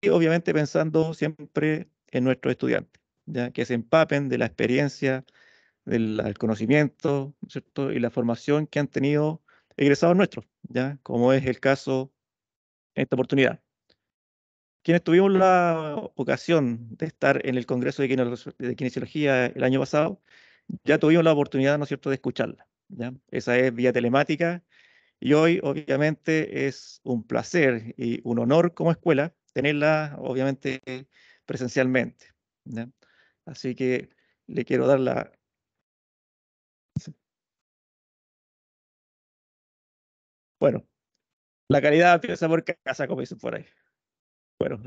Y obviamente pensando siempre en nuestros estudiantes, ya que se empapen de la experiencia, del, conocimiento ¿cierto? y la formación que han tenido egresados nuestros, ya como es el caso en esta oportunidad. Quienes tuvimos la ocasión de estar en el Congreso de Kinesiología el año pasado, ya tuvimos la oportunidad, ¿no es cierto?, de escucharla. ¿ya? Esa es vía telemática y hoy obviamente es un placer y un honor como escuela tenerla obviamente presencialmente. Así que le quiero dar la... Bueno, la calidad empieza por casa, como dicen por ahí. Bueno,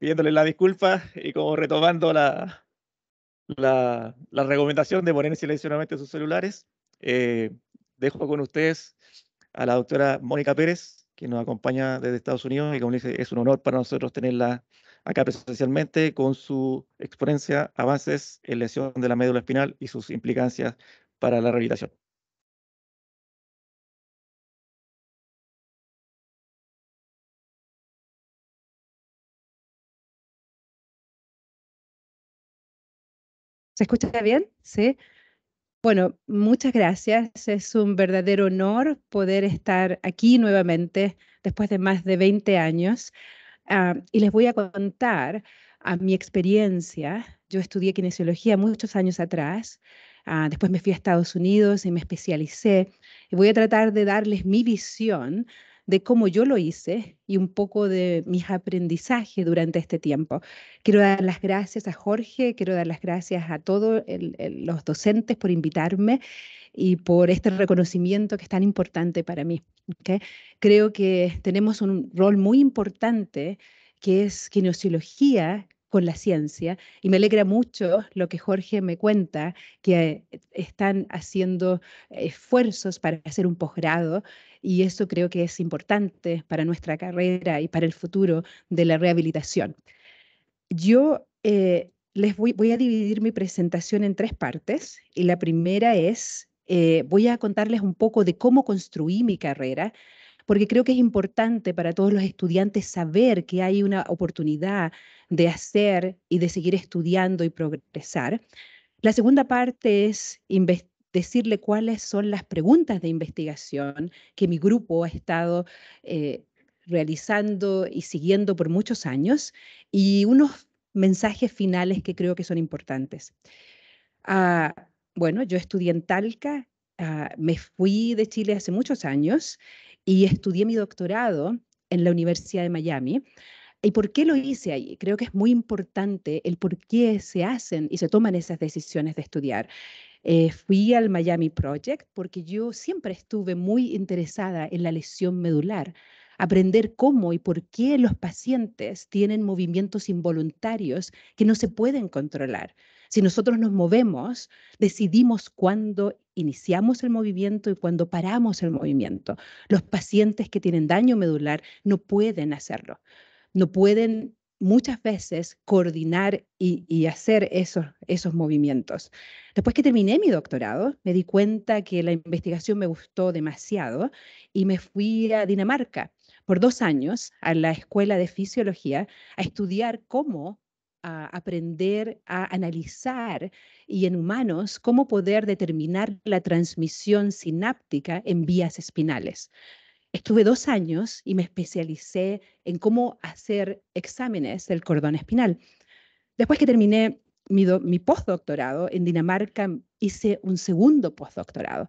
pidiéndole la disculpa y como retomando la, la, la recomendación de poner en silencio sus celulares, eh, dejo con ustedes a la doctora Mónica Pérez, que nos acompaña desde Estados Unidos y como dice, es un honor para nosotros tenerla acá presencialmente con su exponencia Avances en lesión de la médula espinal y sus implicancias para la rehabilitación. ¿Se escucha bien? Sí. Bueno, muchas gracias. Es un verdadero honor poder estar aquí nuevamente después de más de 20 años. Ah, y les voy a contar a ah, mi experiencia. Yo estudié kinesiología muchos años atrás. Ah, después me fui a Estados Unidos y me especialicé. Y voy a tratar de darles mi visión de cómo yo lo hice y un poco de mis aprendizajes durante este tiempo. Quiero dar las gracias a Jorge, quiero dar las gracias a todos los docentes por invitarme y por este reconocimiento que es tan importante para mí. Creo que tenemos un rol muy importante que es kinesiología con la ciencia y me alegra mucho lo que Jorge me cuenta, que están haciendo esfuerzos para hacer un posgrado y eso creo que es importante para nuestra carrera y para el futuro de la rehabilitación. Yo eh, les voy, a dividir mi presentación en tres partes y la primera es, eh, voy a contarles un poco de cómo construí mi carrera, porque creo que es importante para todos los estudiantes saber que hay una oportunidad de hacer y de seguir estudiando y progresar. La segunda parte es decirle cuáles son las preguntas de investigación que mi grupo ha estado eh, realizando y siguiendo por muchos años y unos mensajes finales que creo que son importantes. Ah, bueno, yo estudié en Talca, ah, me fui de Chile hace muchos años y estudié mi doctorado en la Universidad de Miami. ¿Y por qué lo hice ahí? Creo que es muy importante el por qué se hacen y se toman esas decisiones de estudiar. Eh, fui al Miami Project porque yo siempre estuve muy interesada en la lesión medular, aprender cómo y por qué los pacientes tienen movimientos involuntarios que no se pueden controlar. Si nosotros nos movemos, decidimos cuándo iniciamos el movimiento y cuándo paramos el movimiento. Los pacientes que tienen daño medular no pueden hacerlo. No pueden muchas veces coordinar y, hacer esos, esos movimientos. Después que terminé mi doctorado, me di cuenta que la investigación me gustó demasiado y me fui a Dinamarca por dos años a la Escuela de Fisiología a estudiar cómo aprender a analizar y en humanos cómo poder determinar la transmisión sináptica en vías espinales. Estuve dos años y me especialicé en cómo hacer exámenes del cordón espinal. Después que terminé mi, postdoctorado en Dinamarca, hice un segundo postdoctorado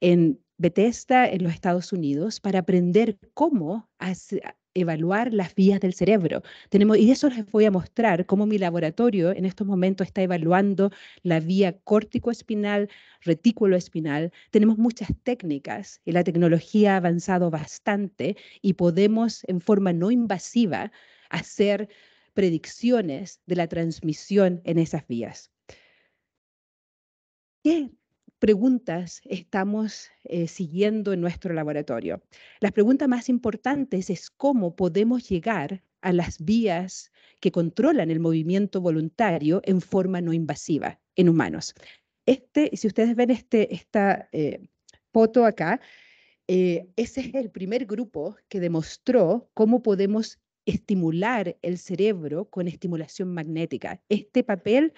en Bethesda, en los Estados Unidos, para aprender cómo hacer evaluar las vías del cerebro. Tenemos, y eso les voy a mostrar cómo mi laboratorio en estos momentos está evaluando la vía córtico-espinal, retículo-espinal. Tenemos muchas técnicas y la tecnología ha avanzado bastante y podemos en forma no invasiva hacer predicciones de la transmisión en esas vías. ¿Qué preguntas estamos eh, siguiendo en nuestro laboratorio? Las preguntas más importantes es cómo podemos llegar a las vías que controlan el movimiento voluntario en forma no invasiva en humanos. Este, si ustedes ven este, esta eh, foto acá, eh, ese es el primer grupo que demostró cómo podemos estimular el cerebro con estimulación magnética. Este papel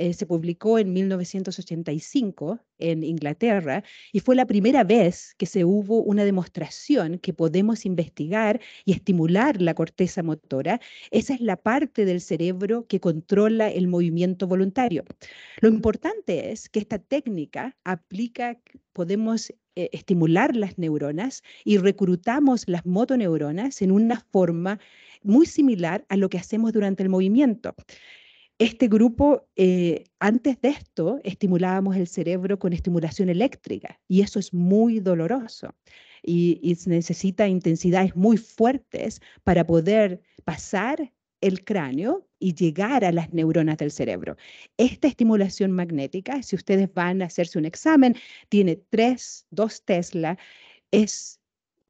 eh, se publicó en 1985 en Inglaterra y fue la primera vez que se hubo una demostración que podemos investigar y estimular la corteza motora. Esa es la parte del cerebro que controla el movimiento voluntario. Lo importante es que esta técnica aplica, podemos eh, estimular las neuronas y reclutamos las motoneuronas en una forma muy similar a lo que hacemos durante el movimiento. Este grupo, eh, antes de esto, estimulábamos el cerebro con estimulación eléctrica y eso es muy doloroso y, y necesita intensidades muy fuertes para poder pasar el cráneo y llegar a las neuronas del cerebro. Esta estimulación magnética, si ustedes van a hacerse un examen, tiene tres, dos Tesla, es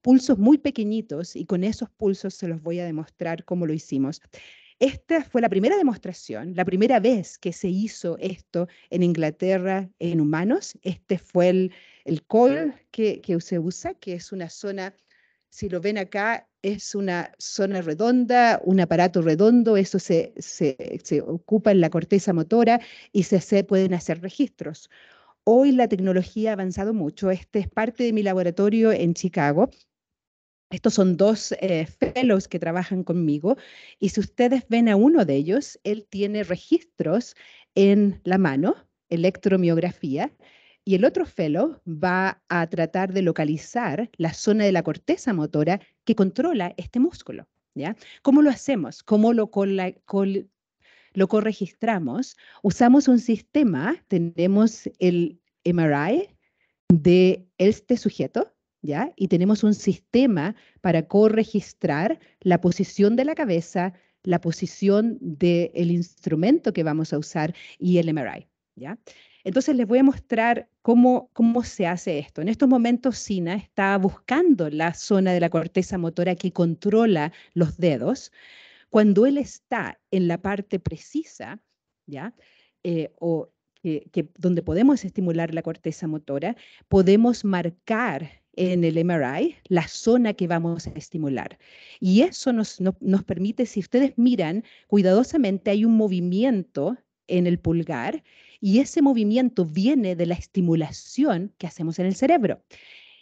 pulsos muy pequeñitos y con esos pulsos se los voy a demostrar cómo lo hicimos. Esta fue la primera demostración, la primera vez que se hizo esto en Inglaterra en humanos. Este fue el, el que, se usa, que es una zona, si lo ven acá, es una zona redonda, un aparato redondo, eso se, ocupa en la corteza motora y se pueden hacer registros. Hoy la tecnología ha avanzado mucho. Este es parte de mi laboratorio en Chicago estos son dos eh, fellows que trabajan conmigo y si ustedes ven a uno de ellos, él tiene registros en la mano, electromiografía, y el otro fellow va a tratar de localizar la zona de la corteza motora que controla este músculo. ¿Cómo lo hacemos? ¿Cómo lo, lo corregistramos? Usamos un sistema, tenemos el MRI de este sujeto, y tenemos un sistema para corregistrar la posición de la cabeza, la posición del instrumento que vamos a usar y el MRI, ¿ya? Entonces les voy a mostrar cómo, cómo se hace esto. En estos momentos Sina está buscando la zona de la corteza motora que controla los dedos. Cuando él está en la parte precisa, ¿ya? Eh, o donde podemos estimular la corteza motora, podemos marcar en el MRI la zona que vamos a estimular. Y eso nos, permite, si ustedes miran cuidadosamente, hay un movimiento en el pulgar y ese movimiento viene de la estimulación que hacemos en el cerebro.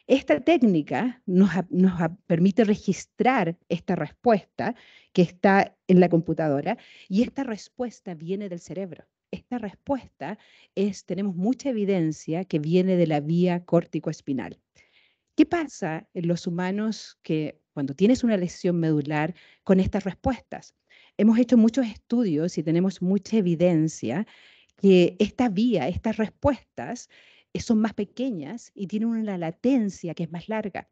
Esta técnica nos, nos, permite registrar esta respuesta que está en la computadora y esta respuesta viene del cerebro. Esta respuesta es, tenemos mucha evidencia que viene de la vía córtico-espinal. ¿Qué pasa en los humanos que cuando tienes una lesión medular con estas respuestas? Hemos hecho muchos estudios y tenemos mucha evidencia que esta vía, estas respuestas eh, son más pequeñas y tienen una latencia que es más larga.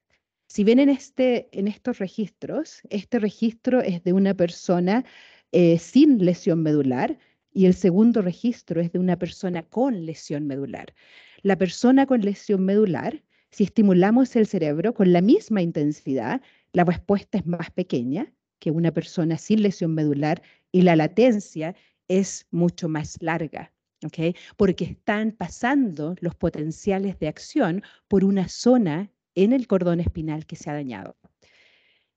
Si ven en, este, en estos registros, este registro es de una persona eh, sin lesión medular y el segundo registro es de una persona con lesión medular. La persona con lesión medular si estimulamos el cerebro con la misma intensidad, la respuesta es más pequeña que una persona sin lesión medular y la latencia es mucho más larga. ¿ok? Porque están pasando los potenciales de acción por una zona en el cordón espinal que se ha dañado.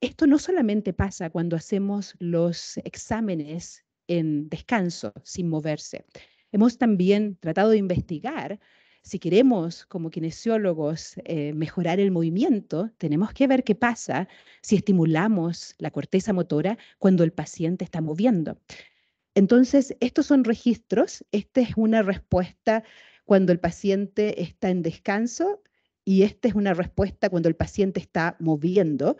Esto no solamente pasa cuando hacemos los exámenes en descanso, sin moverse. Hemos también tratado de investigar si queremos como kinesiólogos eh, mejorar el movimiento, tenemos que ver qué pasa si estimulamos la corteza motora cuando el paciente está moviendo. Entonces, estos son registros, esta es una respuesta cuando el paciente está en descanso y esta es una respuesta cuando el paciente está moviendo.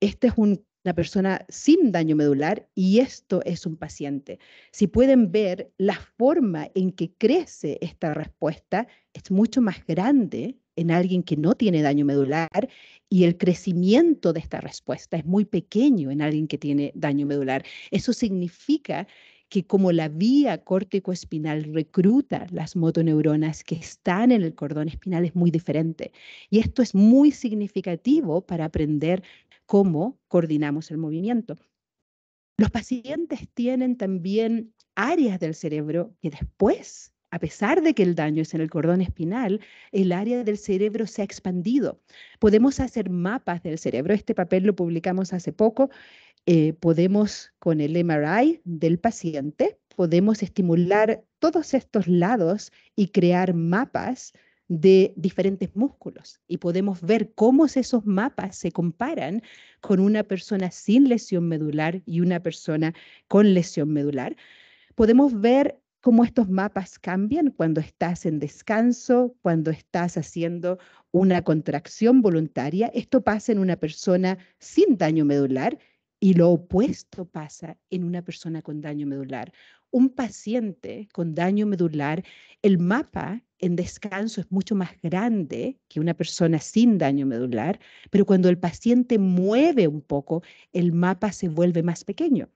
Este es un la persona sin daño medular y esto es un paciente. Si pueden ver, la forma en que crece esta respuesta es mucho más grande en alguien que no tiene daño medular y el crecimiento de esta respuesta es muy pequeño en alguien que tiene daño medular. Eso significa que como la vía córtico-espinal recruta las motoneuronas que están en el cordón espinal es muy diferente. Y esto es muy significativo para aprender cómo coordinamos el movimiento. Los pacientes tienen también áreas del cerebro que después, a pesar de que el daño es en el cordón espinal, el área del cerebro se ha expandido. Podemos hacer mapas del cerebro. Este papel lo publicamos hace poco. Eh, podemos, con el MRI del paciente, podemos estimular todos estos lados y crear mapas de diferentes músculos y podemos ver cómo esos mapas se comparan con una persona sin lesión medular y una persona con lesión medular. Podemos ver cómo estos mapas cambian cuando estás en descanso, cuando estás haciendo una contracción voluntaria. Esto pasa en una persona sin daño medular y lo opuesto pasa en una persona con daño medular. Un paciente con daño medular el mapa en descanso es mucho más grande que una persona sin daño medular, pero cuando el paciente mueve un poco, el mapa se vuelve más pequeño.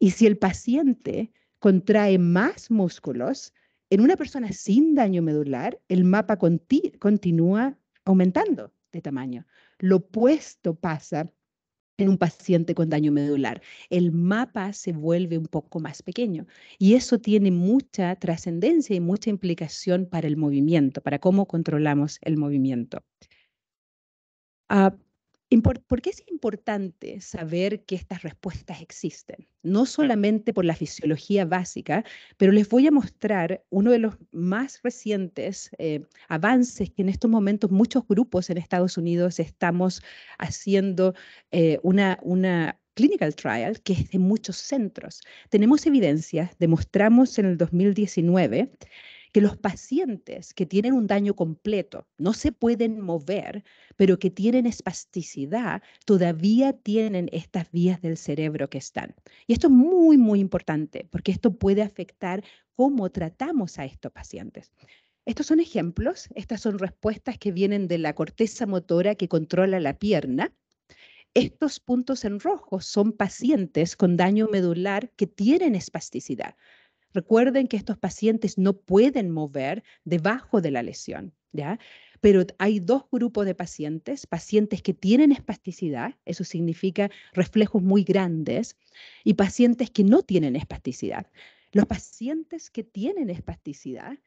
Y si el paciente contrae más músculos, en una persona sin daño medular, el mapa continúa aumentando de tamaño. Lo opuesto pasa en un paciente con daño medular. El mapa se vuelve un poco más pequeño y eso tiene mucha trascendencia y mucha implicación para el movimiento, para cómo controlamos el movimiento. Ah, ¿Por qué es importante saber que estas respuestas existen? No solamente por la fisiología básica, pero les voy a mostrar uno de los más recientes eh, avances que en estos momentos muchos grupos en Estados Unidos estamos haciendo eh, una, una clinical trial, que es de muchos centros. Tenemos evidencias, demostramos en el 2019 que los pacientes que tienen un daño completo, no se pueden mover, pero que tienen espasticidad, todavía tienen estas vías del cerebro que están. Y esto es muy, muy importante, porque esto puede afectar cómo tratamos a estos pacientes. Estos son ejemplos, estas son respuestas que vienen de la corteza motora que controla la pierna. Estos puntos en rojo son pacientes con daño medular que tienen espasticidad. Recuerden que estos pacientes no pueden mover debajo de la lesión, ¿ya? Pero hay dos grupos de pacientes, pacientes que tienen espasticidad, eso significa reflejos muy grandes, y pacientes que no tienen espasticidad. Los pacientes que tienen espasticidad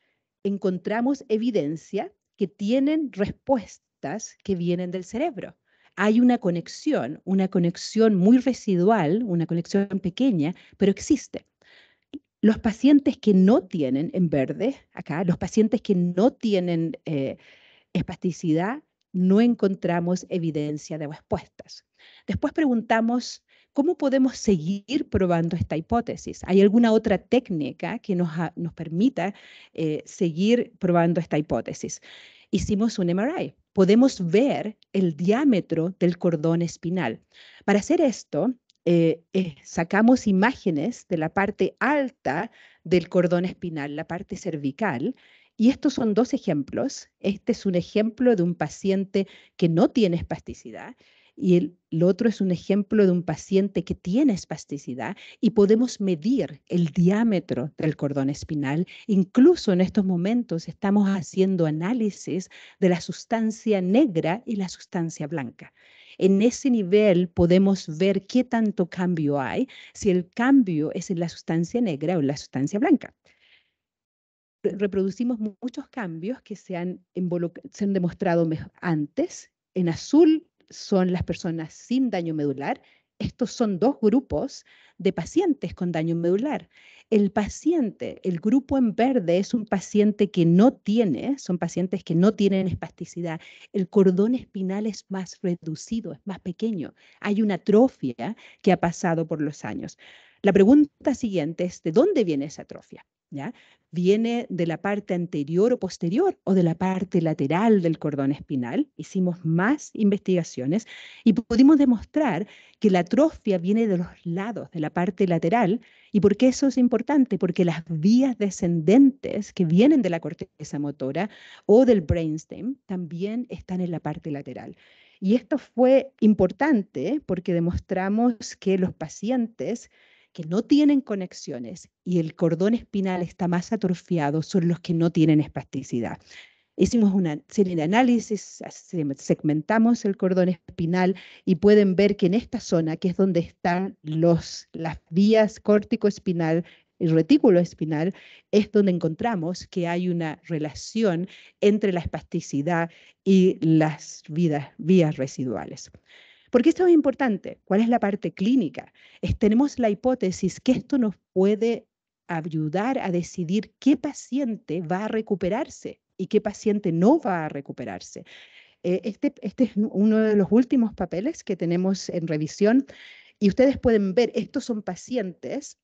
encontramos evidencia que tienen respuestas que vienen del cerebro. Hay una conexión, una conexión muy residual, una conexión pequeña, pero existe. Los pacientes que no tienen, en verde, acá, los pacientes que no tienen eh, espasticidad, no encontramos evidencia de respuestas. Después preguntamos, ¿cómo podemos seguir probando esta hipótesis? ¿Hay alguna otra técnica que nos, nos permita eh, seguir probando esta hipótesis? Hicimos un MRI. Podemos ver el diámetro del cordón espinal. Para hacer esto, eh, eh, sacamos imágenes de la parte alta del cordón espinal, la parte cervical, y estos son dos ejemplos. Este es un ejemplo de un paciente que no tiene espasticidad y el, otro es un ejemplo de un paciente que tiene espasticidad y podemos medir el diámetro del cordón espinal. Incluso en estos momentos estamos haciendo análisis de la sustancia negra y la sustancia blanca. En ese nivel podemos ver qué tanto cambio hay, si el cambio es en la sustancia negra o en la sustancia blanca reproducimos muchos cambios que se han, se han, demostrado antes. En azul son las personas sin daño medular. Estos son dos grupos de pacientes con daño medular. El paciente, el grupo en verde es un paciente que no tiene, son pacientes que no tienen espasticidad. El cordón espinal es más reducido, es más pequeño. Hay una atrofia que ha pasado por los años. La pregunta siguiente es, ¿de dónde viene esa atrofia? ¿ya? Viene de la parte anterior o posterior o de la parte lateral del cordón espinal. Hicimos más investigaciones y pudimos demostrar que la atrofia viene de los lados, de la parte lateral. ¿Y por qué eso es importante? Porque las vías descendentes que vienen de la corteza motora o del brainstem también están en la parte lateral. Y esto fue importante porque demostramos que los pacientes que no tienen conexiones y el cordón espinal está más atrofiado son los que no tienen espasticidad. Hicimos una serie de análisis, segmentamos el cordón espinal y pueden ver que en esta zona, que es donde están las vías córtico-espinal, y retículo espinal, es donde encontramos que hay una relación entre la espasticidad y las vías residuales. ¿Por qué esto es importante. ¿Cuál es la parte clínica? tenemos la hipótesis que esto nos puede ayudar a decidir qué paciente va a recuperarse y qué paciente no va a recuperarse. Eh, este, este es uno de los últimos papeles que tenemos en revisión y ustedes pueden ver, estos son pacientes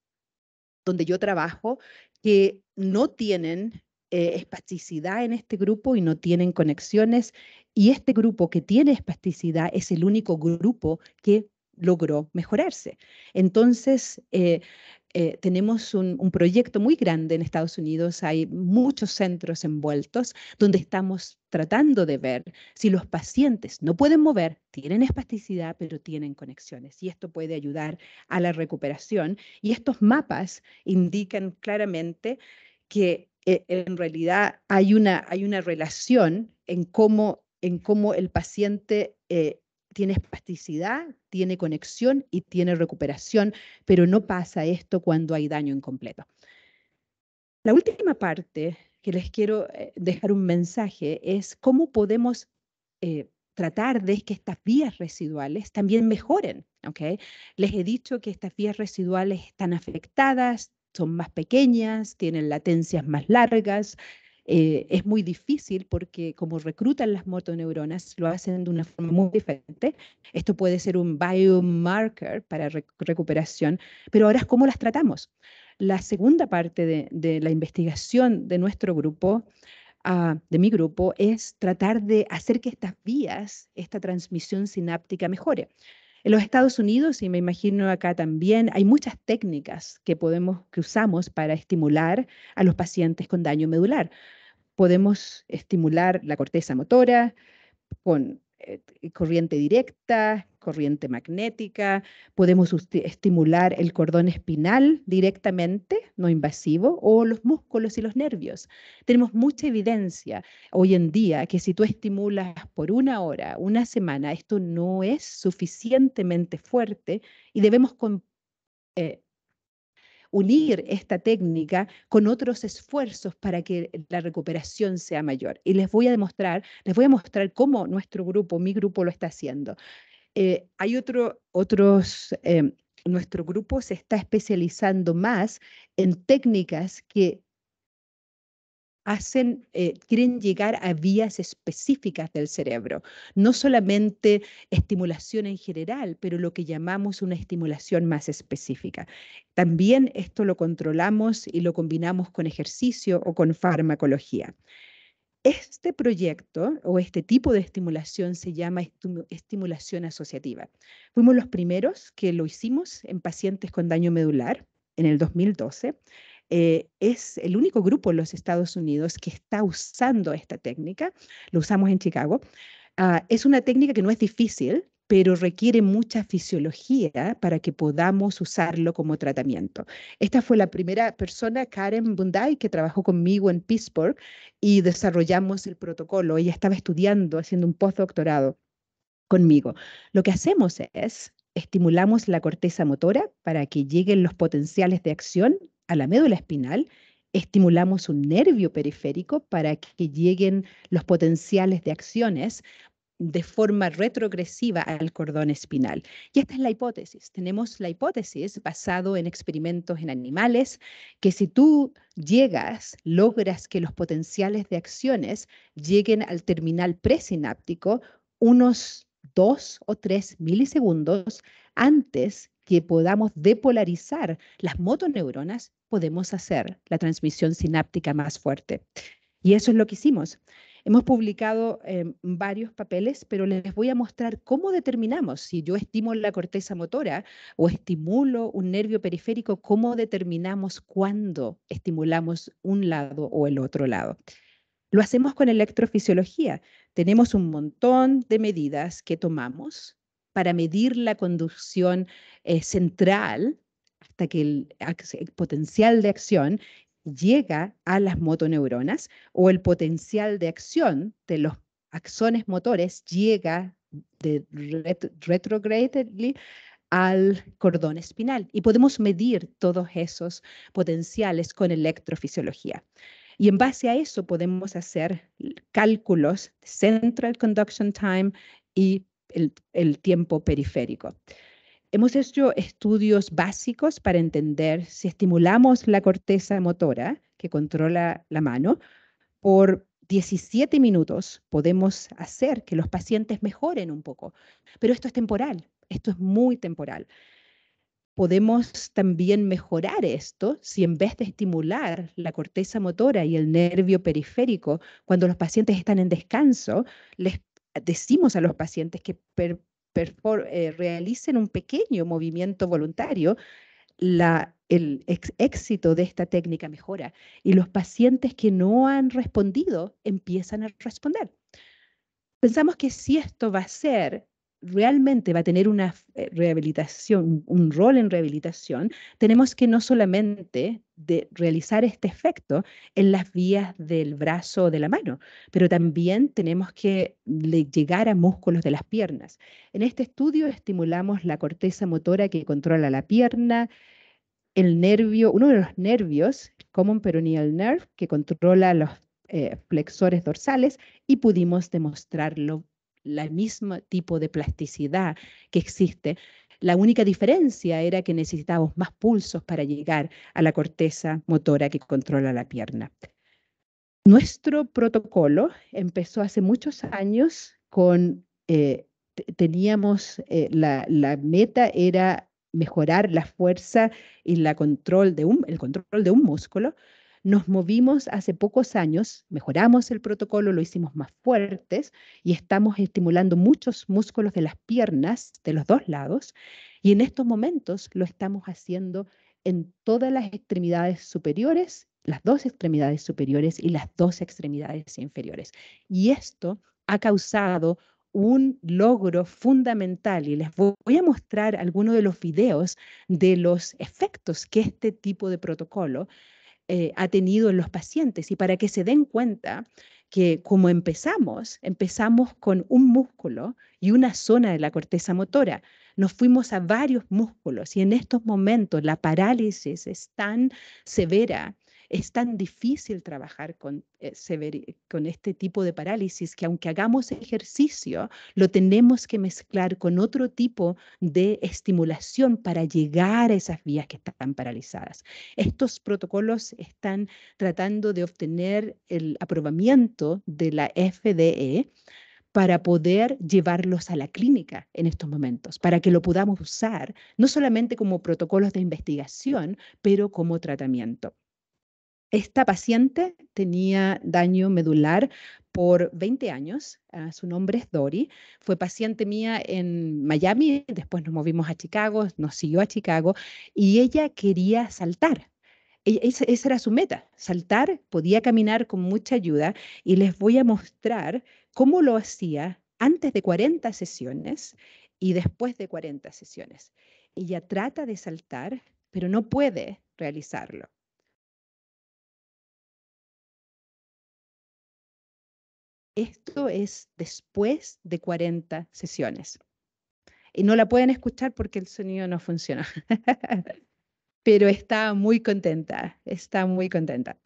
donde yo trabajo que no tienen eh, espasticidad en este grupo y no tienen conexiones. Y este grupo que tiene espasticidad es el único grupo que logró mejorarse. Entonces, eh, eh, tenemos un, un, proyecto muy grande en Estados Unidos, hay muchos centros envueltos donde estamos tratando de ver si los pacientes no pueden mover, tienen espasticidad, pero tienen conexiones y esto puede ayudar a la recuperación. Y estos mapas indican claramente que eh, en realidad hay una, hay una relación en cómo, en cómo el paciente eh, tiene espasticidad, tiene conexión y tiene recuperación, pero no pasa esto cuando hay daño incompleto. La última parte que les quiero eh, dejar un mensaje es cómo podemos tratar de que estas vías residuales también mejoren. ¿okay? Les he dicho que estas vías residuales están afectadas, son más pequeñas, tienen latencias más largas. Eh, es muy difícil porque como reclutan las motoneuronas, lo hacen de una forma muy diferente. Esto puede ser un biomarker para recuperación, pero ahora es cómo las tratamos. La segunda parte de, la investigación de nuestro grupo ah, de mi grupo es tratar de hacer que estas vías, esta transmisión sináptica mejore. En los Estados Unidos, y me imagino acá también, hay muchas técnicas que, podemos, que usamos para estimular a los pacientes con daño medular. Podemos estimular la corteza motora con eh, corriente directa, corriente magnética, podemos estimular el cordón espinal directamente, no invasivo, o los músculos y los nervios. Tenemos mucha evidencia hoy en día que si tú estimulas por una hora, una semana, esto no es suficientemente fuerte y debemos eh, unir esta técnica con otros esfuerzos para que la recuperación sea mayor. Y les voy a demostrar, les voy a mostrar cómo nuestro grupo, mi grupo lo está haciendo. Eh, hay otros, em, nuestro grupo se está especializando más en técnicas que hacen, eh, quieren llegar a vías específicas del cerebro, no solamente estimulación en general, pero lo que llamamos una estimulación más específica. También esto lo controlamos y lo combinamos con ejercicio o con farmacología. Este proyecto o este tipo de estimulación se llama estimulación asociativa. Fuimos los primeros que lo hicimos en pacientes con daño medular en el 2012. Eh, es el único grupo en los Estados Unidos que está usando esta técnica. Lo usamos en Chicago. Ah, es una técnica que no es difícil, pero requiere mucha fisiología para que podamos usarlo como tratamiento. Esta fue la primera persona, Karen Bunday, que trabajó conmigo en Pittsburgh y desarrollamos el protocolo. Ella estaba estudiando, haciendo un postdoctorado conmigo. Lo que hacemos es estimulamos la corteza motora para que lleguen los potenciales de acción a la médula espinal estimulamos un nervio periférico para que lleguen los potenciales de acciones de forma retrogresiva al cordón espinal. Y esta es la hipótesis. Tenemos la hipótesis basado en experimentos en animales, que si tú llegas, logras que los potenciales de acciones lleguen al terminal presináptico unos dos o tres milisegundos antes que podamos depolarizar las motoneuronas, podemos hacer la transmisión sináptica más fuerte. Y eso es lo que hicimos. Hemos publicado eh, varios papeles, pero les voy a mostrar cómo determinamos si yo estimulo la corteza motora o estimulo un nervio periférico, cómo determinamos cuándo estimulamos un lado o el otro lado. Lo hacemos con electrofisiología. Tenemos un montón de medidas que tomamos para medir la conducción eh, central hasta que el, potencial de acción llega a las motoneuronas o el potencial de acción de los axones motores llega de al cordón espinal y podemos medir todos esos potenciales con electrofisiología. Y en base a eso podemos hacer cálculos central conduction time y el tiempo periférico. Hemos hecho estudios básicos para entender si estimulamos la corteza motora que controla la mano por 17 minutos podemos hacer que los pacientes mejoren un poco, pero esto es temporal, esto es muy temporal. Podemos también mejorar esto si en vez de estimular la corteza motora y el nervio periférico, cuando los pacientes están en descanso, les decimos a los pacientes que eh, realicen un pequeño movimiento voluntario, el éxito de esta técnica mejora y los pacientes que no han respondido empiezan a responder. Pensamos que si esto va a ser realmente va a tener una eh, rehabilitación, un rol en rehabilitación, tenemos que no solamente de realizar este efecto en las vías del brazo o de la mano, pero también tenemos que llegar a músculos de las piernas. En este estudio estimulamos la corteza motora que controla la pierna, el nervio, uno de los nervios, common peroneal nerve, que controla los eh, flexores dorsales y pudimos demostrarlo el mismo tipo de plasticidad que existe. La única diferencia era que necesitábamos más pulsos para llegar a la corteza motora que controla la pierna. Nuestro protocolo empezó hace muchos años con, eh, teníamos, eh, la, meta era mejorar la fuerza y la control de el control de un músculo nos movimos hace pocos años, mejoramos el protocolo, lo hicimos más fuertes y estamos estimulando muchos músculos de las piernas, de los dos lados, y en estos momentos lo estamos haciendo en todas las extremidades superiores, las dos extremidades superiores y las dos extremidades inferiores. Y esto ha causado un logro fundamental y les voy a mostrar algunos de los videos de los efectos que este tipo de protocolo eh, ha tenido en los pacientes y para que se den cuenta que como empezamos, empezamos con un músculo y una zona de la corteza motora. Nos fuimos a varios músculos y en estos momentos la parálisis es tan severa es tan difícil trabajar eh, con, este tipo de parálisis que aunque hagamos ejercicio, lo tenemos que mezclar con otro tipo de estimulación para llegar a esas vías que están paralizadas. Estos protocolos están tratando de obtener el aprobamiento de la FDE para poder llevarlos a la clínica en estos momentos, para que lo podamos usar no solamente como protocolos de investigación, pero como tratamiento. Esta paciente tenía daño medular por 20 años, ah, su nombre es Dori, fue paciente mía en Miami, después nos movimos a Chicago, nos siguió a Chicago y ella quería saltar. E-, esa era su meta, saltar, podía caminar con mucha ayuda y les voy a mostrar cómo lo hacía antes de 40 sesiones y después de 40 sesiones. Ella trata de saltar, pero no puede realizarlo. Esto es después de 40 sesiones. Y no la pueden escuchar porque el sonido no funciona. Pero está muy contenta, está muy contenta.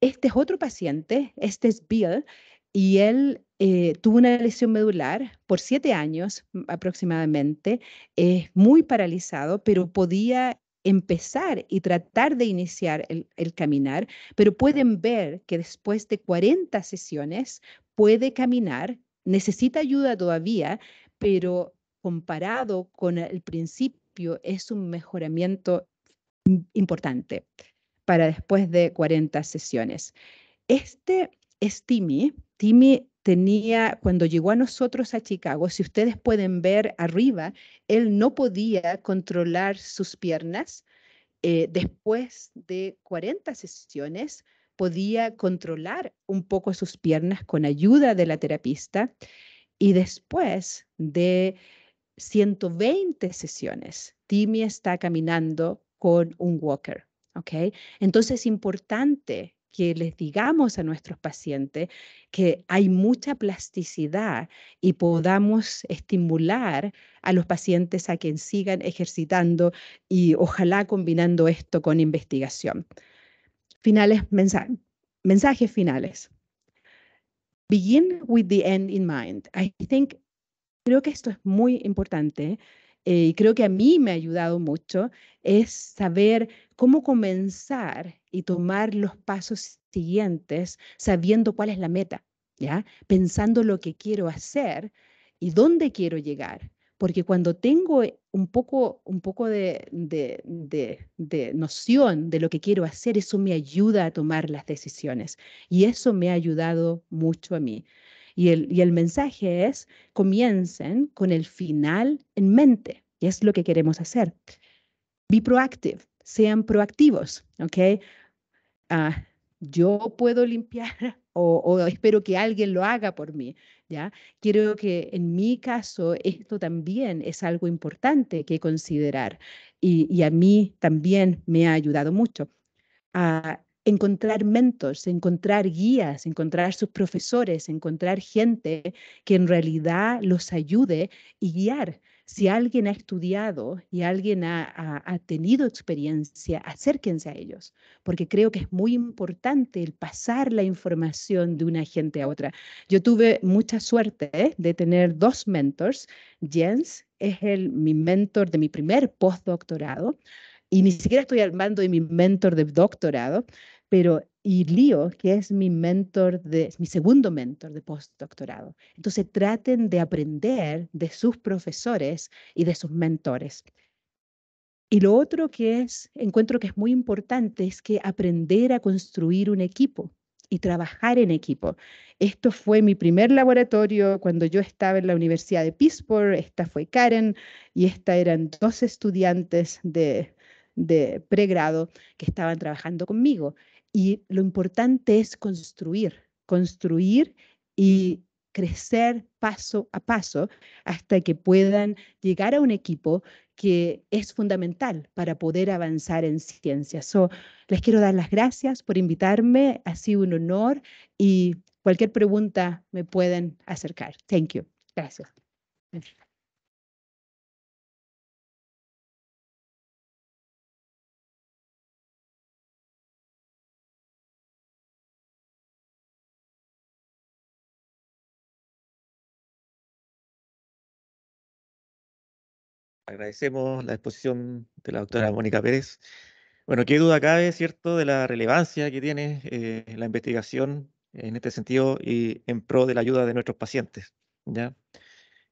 Este es otro paciente, este es Bill, y él eh, tuvo una lesión medular por siete años mm, aproximadamente, es muy paralizado, pero podía empezar y tratar de iniciar el, el, caminar, pero pueden ver que después de 40 sesiones puede caminar, necesita ayuda todavía, pero comparado con el principio es un mejoramiento importante para después de 40 sesiones. Este es Timmy. Timmy tenía, cuando llegó a nosotros a Chicago, si ustedes pueden ver arriba, él no podía controlar sus piernas. Eh, después de 40 sesiones, podía controlar un poco sus piernas con ayuda de la terapista y después de 120 sesiones, Timmy está caminando con un walker. ¿okay? Entonces es importante que les digamos a nuestros pacientes que hay mucha plasticidad y podamos estimular a los pacientes a que sigan ejercitando y ojalá combinando esto con investigación finales, mensajes finales. Begin with the end in mind. I think, creo que esto es muy importante eh, y creo que a mí me ha ayudado mucho, es saber cómo comenzar y tomar los pasos siguientes sabiendo cuál es la meta, ¿ya? Pensando lo que quiero hacer y dónde quiero llegar porque cuando tengo eh, un poco, un poco de, noción de lo que quiero hacer, eso me ayuda a tomar las decisiones. Y eso me ha ayudado mucho a mí. Y el, y el mensaje es, comiencen con el final en mente, es lo que queremos hacer. Be proactive, sean proactivos, ¿ok? Ah, yo puedo limpiar o, espero que alguien lo haga por mí. Quiero que en mi caso esto también es algo importante que considerar y, y a mí también me ha ayudado mucho. A encontrar mentors, encontrar guías, encontrar sus profesores, encontrar gente que en realidad los ayude y guiar si alguien ha estudiado y alguien ha, tenido experiencia, acérquense a ellos, porque creo que es muy importante el pasar la información de una gente a otra. Yo tuve mucha suerte ¿eh? de tener dos mentors. Jens es el, mi mentor de mi primer postdoctorado y ni siquiera estoy al mando de mi mentor de doctorado, pero y Leo, que es mi mentor, mi segundo mentor de postdoctorado. Entonces traten de aprender de sus profesores y de sus mentores. Y lo otro que es, encuentro que es muy importante es que aprender a construir un equipo y trabajar en equipo. Esto fue mi primer laboratorio cuando yo estaba en la Universidad de Pittsburgh, esta fue Karen y esta eran dos estudiantes de pregrado que estaban trabajando conmigo. Y lo importante es construir, construir y crecer paso a paso hasta que puedan llegar a un equipo que es fundamental para poder avanzar en ciencia. les quiero dar las gracias por invitarme, ha sido un honor y cualquier pregunta me pueden acercar. Thank you. Gracias. Agradecemos la exposición de la doctora Mónica Pérez. Bueno, qué duda cabe, ¿cierto?, de la relevancia que tiene eh, la investigación en este sentido y en pro de la ayuda de nuestros pacientes, ¿ya?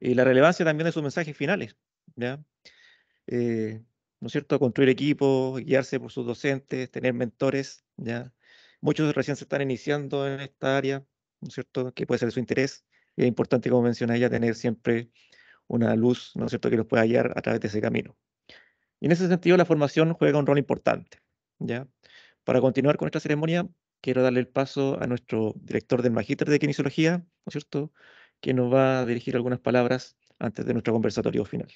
Y la relevancia también de sus mensajes finales, ¿ya? Eh, ¿No es cierto?, construir equipos, guiarse por sus docentes, tener mentores, ¿ya? Muchos recién se están iniciando en esta área, ¿no es cierto?, que puede ser de su interés. Y es importante, como menciona ella, tener siempre una luz, ¿no es cierto?, que los pueda guiar a través de ese camino. Y en ese sentido, la formación juega un rol importante, ¿ya? Para continuar con esta ceremonia, quiero darle el paso a nuestro director del Magíster de Kinesiología, ¿no es cierto?, que nos va a dirigir algunas palabras antes de nuestro conversatorio final.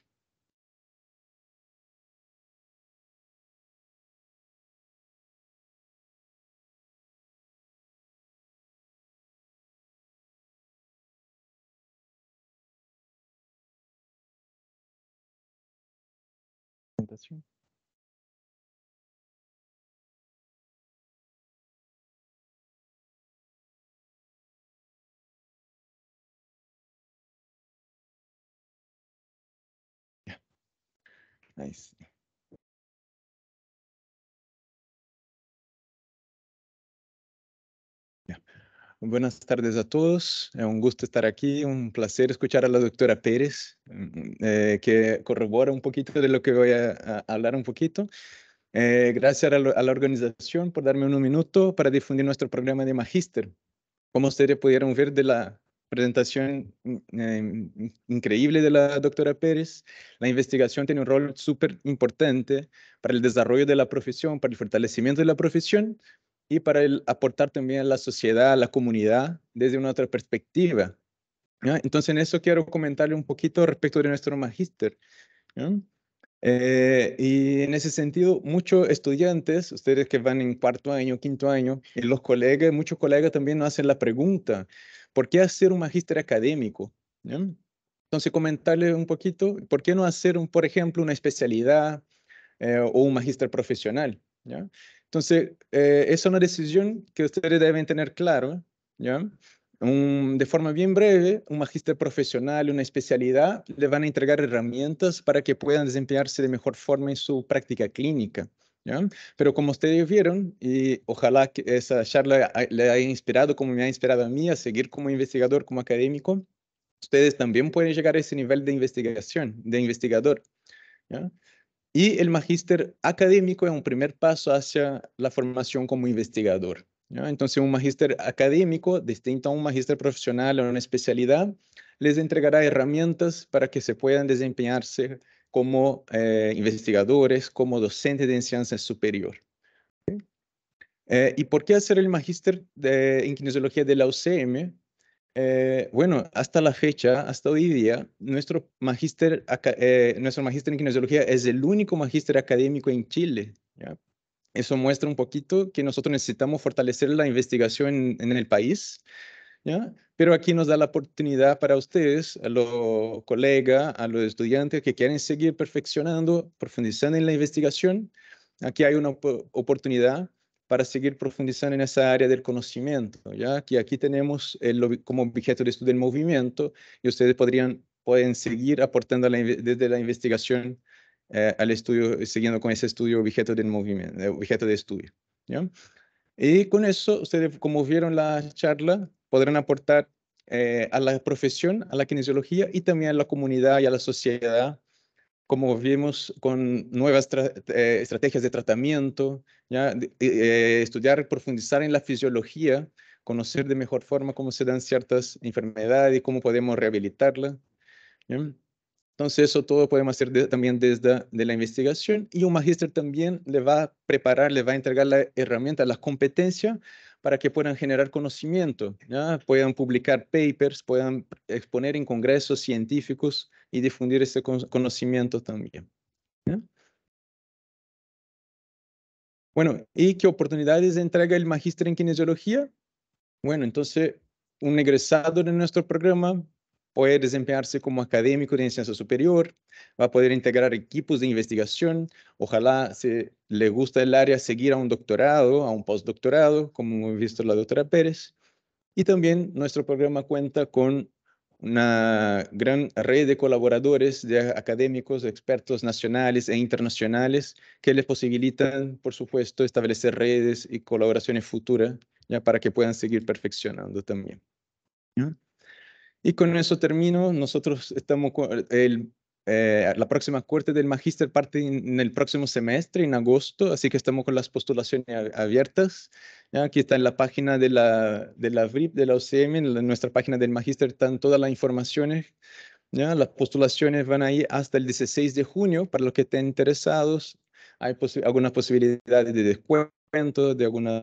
Buenas tardes a todos. Es eh, un gusto estar aquí, un placer escuchar a la doctora Pérez, mm, eh, que corrobora un poquito de lo que voy a, hablar un poquito. Eh, gracias a, la organización por darme un minuto para difundir nuestro programa de magíster. Como ustedes pudieron ver de la presentación mm, em, increíble de la doctora Pérez. La investigación tiene un rol súper importante para el desarrollo de la profesión, para el fortalecimiento de la profesión y para el aportar también a la sociedad, a la comunidad, desde una otra perspectiva. Entonces, en eso quiero comentarle un poquito respecto de nuestro magíster. Eh, y en ese sentido, muchos estudiantes, ustedes que van en cuarto año, quinto año, y los colegas, muchos colegas también nos hacen la pregunta, ¿Por qué hacer un magíster académico? Entonces, comentarle un poquito, ¿por qué no hacer, un, por ejemplo, una especialidad eh, o un magíster profesional? Entonces, eh, es una decisión que ustedes deben tener claro, de forma bien breve, un magíster profesional, una especialidad, le van a entregar herramientas para que puedan desempeñarse de mejor forma en su práctica clínica. Pero como ustedes vieron, y ojalá que esa charla le haya inspirado como me ha inspirado a mí a seguir como investigador, como académico, ustedes también pueden llegar a ese nivel de investigación, de investigador. Y el magíster académico es un primer paso hacia la formación como investigador. Entonces, un magíster académico, distinto a un magíster profesional o una especialidad, les entregará herramientas para que se puedan desempeñarse como eh, investigadores, como docentes de enseñanza superior. Eh, ¿Y por qué hacer el magíster en kinesiología de la UCM? Eh, bueno, hasta la fecha, hasta hoy día, nuestro magíster, nuestro magíster en kinesiología es el único magíster académico en Chile. ¿ya? Eso muestra un poquito que nosotros necesitamos fortalecer la investigación en, en el país. ¿ya? Pero aquí nos da la oportunidad para ustedes, a los colegas, a los estudiantes que quieren seguir perfeccionando, profundizando en la investigación. Aquí hay una oportunidad para seguir profundizando en esa área del conocimiento, ya que aquí tenemos el, como objeto de estudio el movimiento y ustedes podrían, pueden seguir aportando desde la investigación eh, al estudio, eh, siguiendo con ese estudio objeto del movimiento, objeto de estudio. Y con eso, ustedes, como vieron la charla, podrán aportar eh, a la profesión, a la kinesiología y también a la comunidad y a la sociedad, como vimos con nuevas eh, estrategias de tratamiento, ¿ya? Eh, estudiar, profundizar en la fisiología, conocer de mejor forma cómo se dan ciertas enfermedades y cómo podemos rehabilitarlas. Entonces, eso todo podemos hacer también desde de la investigación y un magíster también le va a preparar, le va a entregar la herramienta, las competencias para que puedan generar conocimiento, ¿ya? puedan publicar papers, puedan exponer en congresos científicos y difundir ese conocimiento también. Bueno, ¿y qué oportunidades entrega el magíster en kinesiología? Bueno, entonces un egresado de nuestro programa poder desempeñarse como académico de enseñanza superior, va a poder integrar equipos de investigación, ojalá se le gusta el área seguir a un doctorado, a un postdoctorado, como hemos visto la doctora Pérez. Y también nuestro programa cuenta con una gran red de colaboradores, de académicos, expertos nacionales e internacionales que les posibilitan, por supuesto, establecer redes y colaboraciones futuras ya para que puedan seguir perfeccionando también. Y con eso termino. Nosotros estamos eh, el, eh, la próxima corte del magíster parte en el próximo semestre, en agosto, así que estamos con las postulaciones abiertas. Aquí está en la página de la, de la VRIP, de la OCM, en nuestra página del magíster están todas las informaciones. ¿ya? Las postulaciones van ahí hasta el 16 de junio para los que estén interesados. Hay algunas posibilidades de descuento, de algunas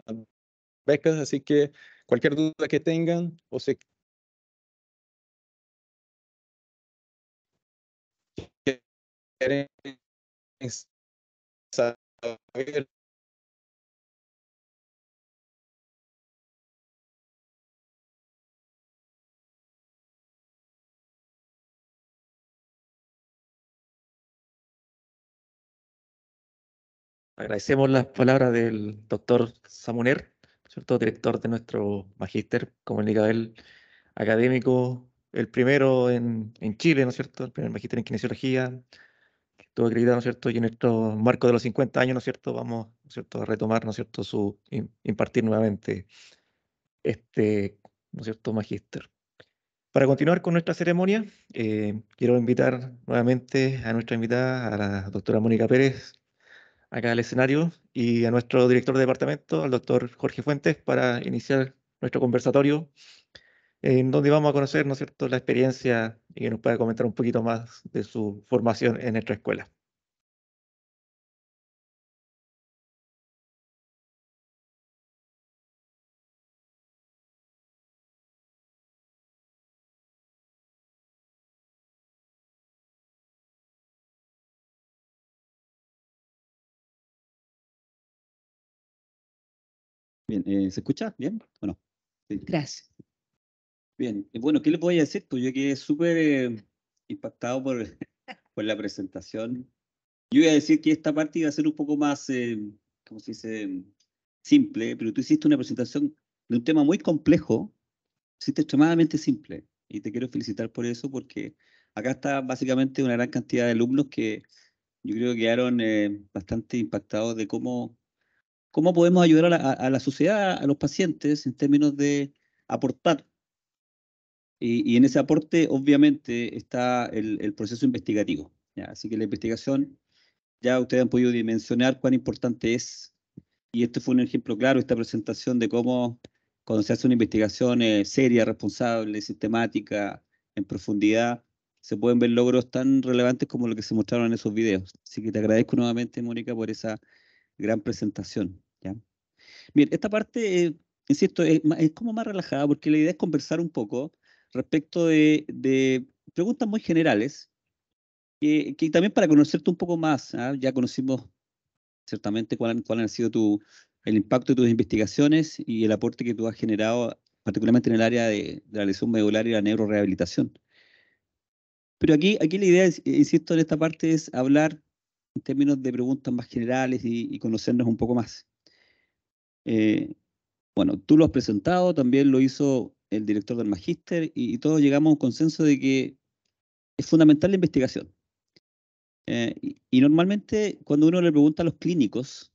becas, así que cualquier duda que tengan o se Agradecemos las palabras del doctor Samoner, ¿cierto? director de nuestro magíster, como indica él, académico, el primero en, en Chile, ¿no es cierto? El primer magíster en kinesiología, todo ¿no es cierto? Y en nuestro marco de los 50 años, ¿no es cierto?, vamos, ¿no es cierto?, a retomar, ¿no es cierto?, su impartir nuevamente este, ¿no es cierto?, magíster. Para continuar con nuestra ceremonia, eh, quiero invitar nuevamente a nuestra invitada, a la doctora Mónica Pérez, acá al escenario, y a nuestro director de departamento, al doctor Jorge Fuentes, para iniciar nuestro conversatorio en donde vamos a conocer, ¿no es cierto?, la experiencia y que nos pueda comentar un poquito más de su formación en nuestra escuela. Bien, eh, ¿se escucha bien o no? Gracias. Bien, bueno, ¿qué le voy a decir? Pues yo quedé súper eh, impactado por, por, la presentación. Yo iba a decir que esta parte iba a ser un poco más, eh, ¿cómo se dice? Simple, pero tú hiciste una presentación de un tema muy complejo, hiciste extremadamente simple. Y te quiero felicitar por eso, porque acá está básicamente una gran cantidad de alumnos que yo creo que quedaron eh, bastante impactados de cómo, cómo podemos ayudar a a la sociedad, a los pacientes, en términos de aportar y, en ese aporte, obviamente, está el, proceso investigativo. Así que la investigación, ya ustedes han podido dimensionar cuán importante es. Y este fue un ejemplo claro, esta presentación de cómo cuando se hace una investigación eh, seria, responsable, sistemática, en profundidad, se pueden ver logros tan relevantes como lo que se mostraron en esos videos. Así que te agradezco nuevamente, Mónica, por esa gran presentación. ¿ya? Bien, esta parte, eh, insisto, es, como más relajada porque la idea es conversar un poco respecto de, preguntas muy generales, que, también para conocerte un poco más, ¿ah? ya conocimos ciertamente cuál ha sido tu, el impacto de tus investigaciones y el aporte que tú has generado, particularmente en el área de, la lesión medular y la neurorehabilitación. Pero aquí, aquí la idea, insisto, en esta parte es hablar en términos de preguntas más generales y, conocernos un poco más. Eh, bueno, tú lo has presentado, también lo hizo el director del magíster, y, todos llegamos a un consenso de que es fundamental la investigación. Eh, y, normalmente cuando uno le pregunta a los clínicos,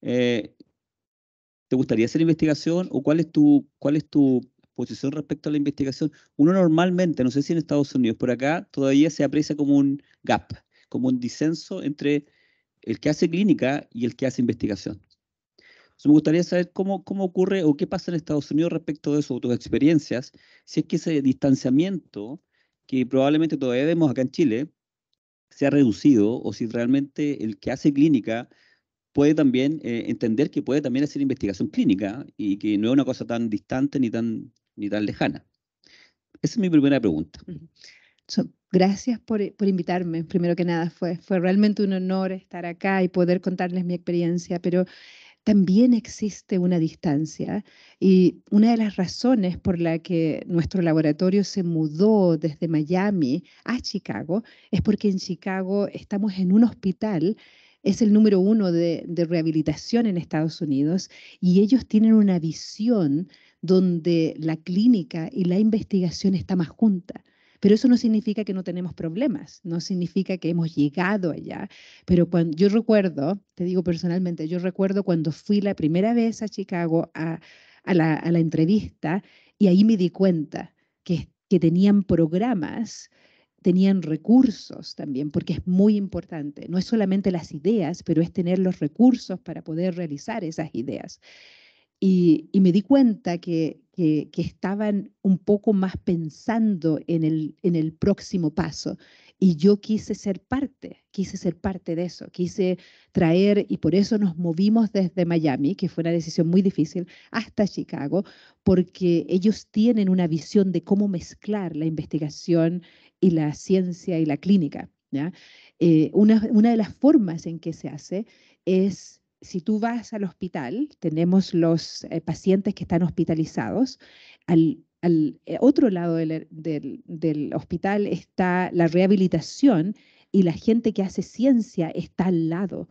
eh, ¿te gustaría hacer investigación o cuál es tu, cuál es tu posición respecto a la investigación? Uno normalmente, no sé si en Estados Unidos, por acá todavía se aprecia como un gap, como un disenso entre el que hace clínica y el que hace investigación me gustaría saber cómo, cómo ocurre o qué pasa en Estados Unidos respecto de eso, experiencias, si es que ese distanciamiento que probablemente todavía vemos acá en Chile se ha reducido o si realmente el que hace clínica puede también eh, entender que puede también hacer investigación clínica y que no es una cosa tan distante ni tan, ni tan lejana. Esa es mi primera pregunta. gracias eh, por, invitarme, primero que nada. Fue, fue realmente un honor estar acá y poder contarles mi experiencia, pero también existe una distancia y una de las razones por la que nuestro laboratorio se mudó desde Miami a Chicago es porque en Chicago estamos en un hospital es el número uno de, rehabilitación en Estados Unidos y ellos tienen una visión donde la clínica y la investigación está más junta. Pero eso no significa que no tenemos problemas, no significa que hemos llegado allá. Pero cuando yo recuerdo, te digo personalmente, yo recuerdo cuando fui la primera vez a Chicago a, la, entrevista y ahí me di cuenta que, que tenían programas tenían recursos también, porque es muy importante. No es solamente las ideas, pero es tener los recursos para poder realizar esas ideas. Y, me di cuenta que, que, estaban un poco más pensando en el, en el próximo paso. Y yo quise ser parte, quise ser parte de eso, quise traer, y por eso nos movimos desde Miami, que fue una decisión muy difícil, hasta Chicago, porque ellos tienen una visión de cómo mezclar la investigación y la ciencia y la clínica. ¿ya? Eh, una, una de las formas en que se hace es si tú vas al hospital, tenemos los eh, pacientes que están hospitalizados, al, eh, otro lado del hospital está la rehabilitación y la gente que hace ciencia está al lado.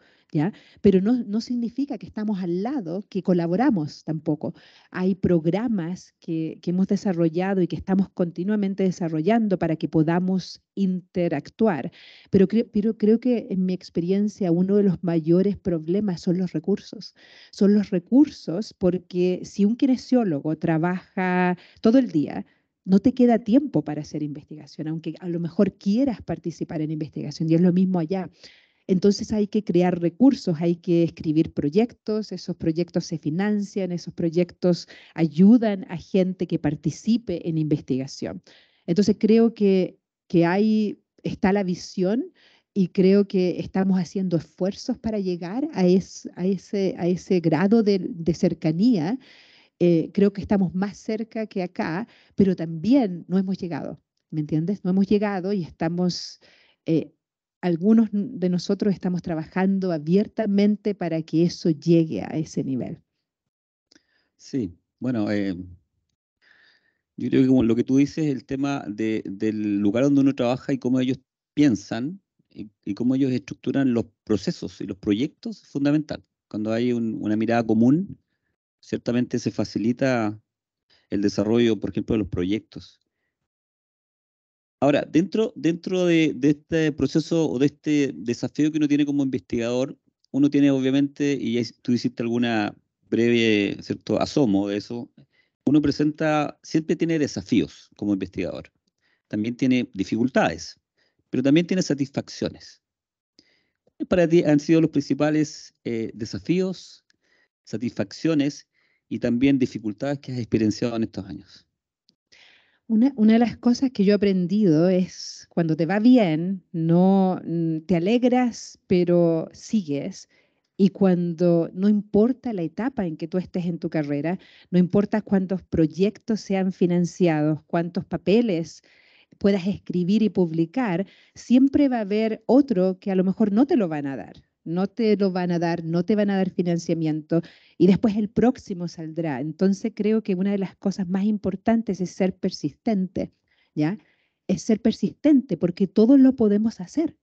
Pero no, no significa que estamos al lado, que colaboramos tampoco. Hay programas que, que hemos desarrollado y que estamos continuamente desarrollando para que podamos interactuar. Pero, pero creo que en mi experiencia uno de los mayores problemas son los recursos. Son los recursos porque si un kinesiólogo trabaja todo el día, no te queda tiempo para hacer investigación, aunque a lo mejor quieras participar en investigación, y es lo mismo allá. Entonces hay que crear recursos, hay que escribir proyectos, esos proyectos se financian, esos proyectos ayudan a gente que participe en investigación. Entonces creo que, que hay, está la visión y creo que estamos haciendo esfuerzos para llegar a, a, ese, a ese grado de, cercanía. Eh, creo que estamos más cerca que acá, pero también no hemos llegado, ¿me entiendes? No hemos llegado y estamos... Eh, algunos de nosotros estamos trabajando abiertamente para que eso llegue a ese nivel. Sí, bueno, eh, yo creo que como lo que tú dices, el tema del lugar donde uno trabaja y cómo ellos piensan y, cómo ellos estructuran los procesos y los proyectos es fundamental. Cuando hay una mirada común, ciertamente se facilita el desarrollo, por ejemplo, de los proyectos. Ahora, dentro, dentro de, este proceso o de este desafío que uno tiene como investigador, uno tiene obviamente, y tú hiciste alguna breve ¿cierto? asomo de eso, uno presenta, siempre tiene desafíos como investigador, también tiene dificultades, pero también tiene satisfacciones. ¿Cuáles para ti han sido los principales eh, desafíos, satisfacciones y también dificultades que has experienciado en estos años? Una, de las cosas que yo he aprendido es cuando te va bien, no mm, te alegras, pero sigues. Y cuando no importa la etapa en que tú estés en tu carrera, no importa cuántos proyectos sean financiados, cuántos papeles puedas escribir y publicar, siempre va a haber otro que a lo mejor no te lo van a dar no te lo van a dar, no te van a dar financiamiento y después el próximo saldrá. Entonces creo que una de las cosas más importantes es ser persistente, ¿ya? Es ser persistente porque todos lo podemos hacer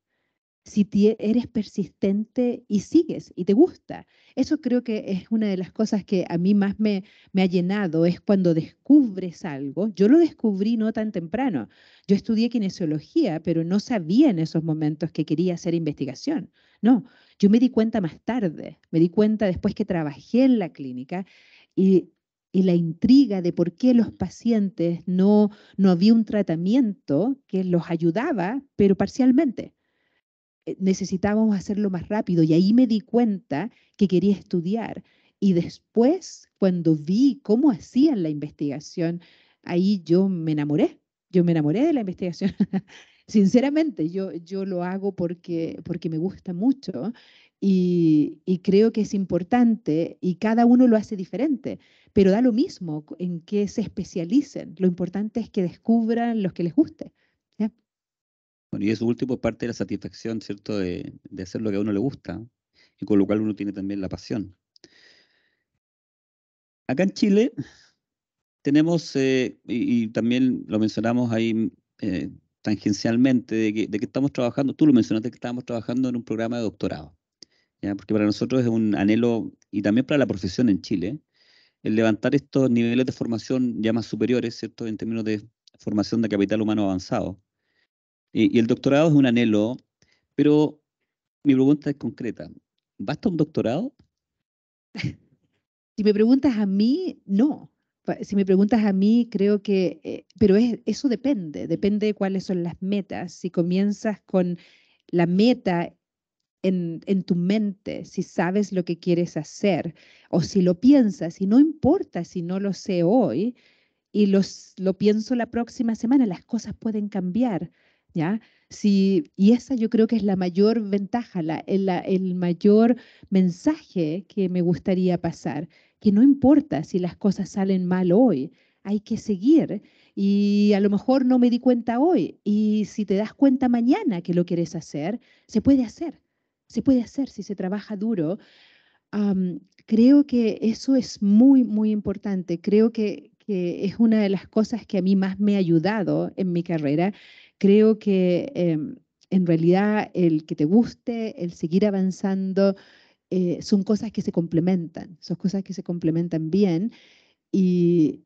si eres persistente y sigues y te gusta. Eso creo que es una de las cosas que a mí más me, ha llenado, es cuando descubres algo. Yo lo descubrí no tan temprano. Yo estudié kinesiología, pero no sabía en esos momentos que quería hacer investigación. No, yo me di cuenta más tarde, me di cuenta después que trabajé en la clínica y y la intriga de por qué los pacientes no, no había un tratamiento que los ayudaba, pero parcialmente. Eh, necesitábamos hacerlo más rápido y ahí me di cuenta que quería estudiar. Y después, cuando vi cómo hacían la investigación, ahí yo me enamoré, yo me enamoré de la investigación. Sinceramente, yo, yo lo hago porque, porque me gusta mucho y, y, creo que es importante y cada uno lo hace diferente, pero da lo mismo en qué se especialicen. Lo importante es que descubran los que les guste y eso último parte de la satisfacción, ¿cierto?, de, hacer lo que a uno le gusta y con lo cual uno tiene también la pasión. Acá en Chile tenemos, eh, y, también lo mencionamos ahí mm, eh, tangencialmente, de que, estamos trabajando, tú lo mencionaste que estábamos trabajando en un programa de doctorado, porque para nosotros es un anhelo, y también para la profesión en Chile, el levantar estos niveles de formación ya más superiores, ¿cierto?, en términos de formación de capital humano avanzado, y, el doctorado es un anhelo, pero mi pregunta es concreta. ¿Basta un doctorado? Si me preguntas a mí, no. Si me preguntas a mí, creo que, eh, pero eso depende, depende de cuáles son las metas. Si comienzas con la meta en, en, tu mente, si sabes lo que quieres hacer o si lo piensas, y no importa si no lo sé hoy y lo pienso la próxima semana, las cosas pueden cambiar. ¿ya? Si, y esa yo creo que es la mayor ventaja, la, el mayor mensaje que me gustaría pasar, que no importa si las cosas salen mal hoy, hay que seguir y a lo mejor no me di cuenta hoy y si te das cuenta mañana que lo quieres hacer, se puede hacer, se puede hacer si se trabaja duro. creo que eso es muy, muy importante. Creo que, que es una de las cosas que a mí más me ha ayudado en mi carrera Creo que em, en realidad el que te guste, el seguir avanzando, eh, son cosas que se complementan, son cosas que se complementan bien. Y,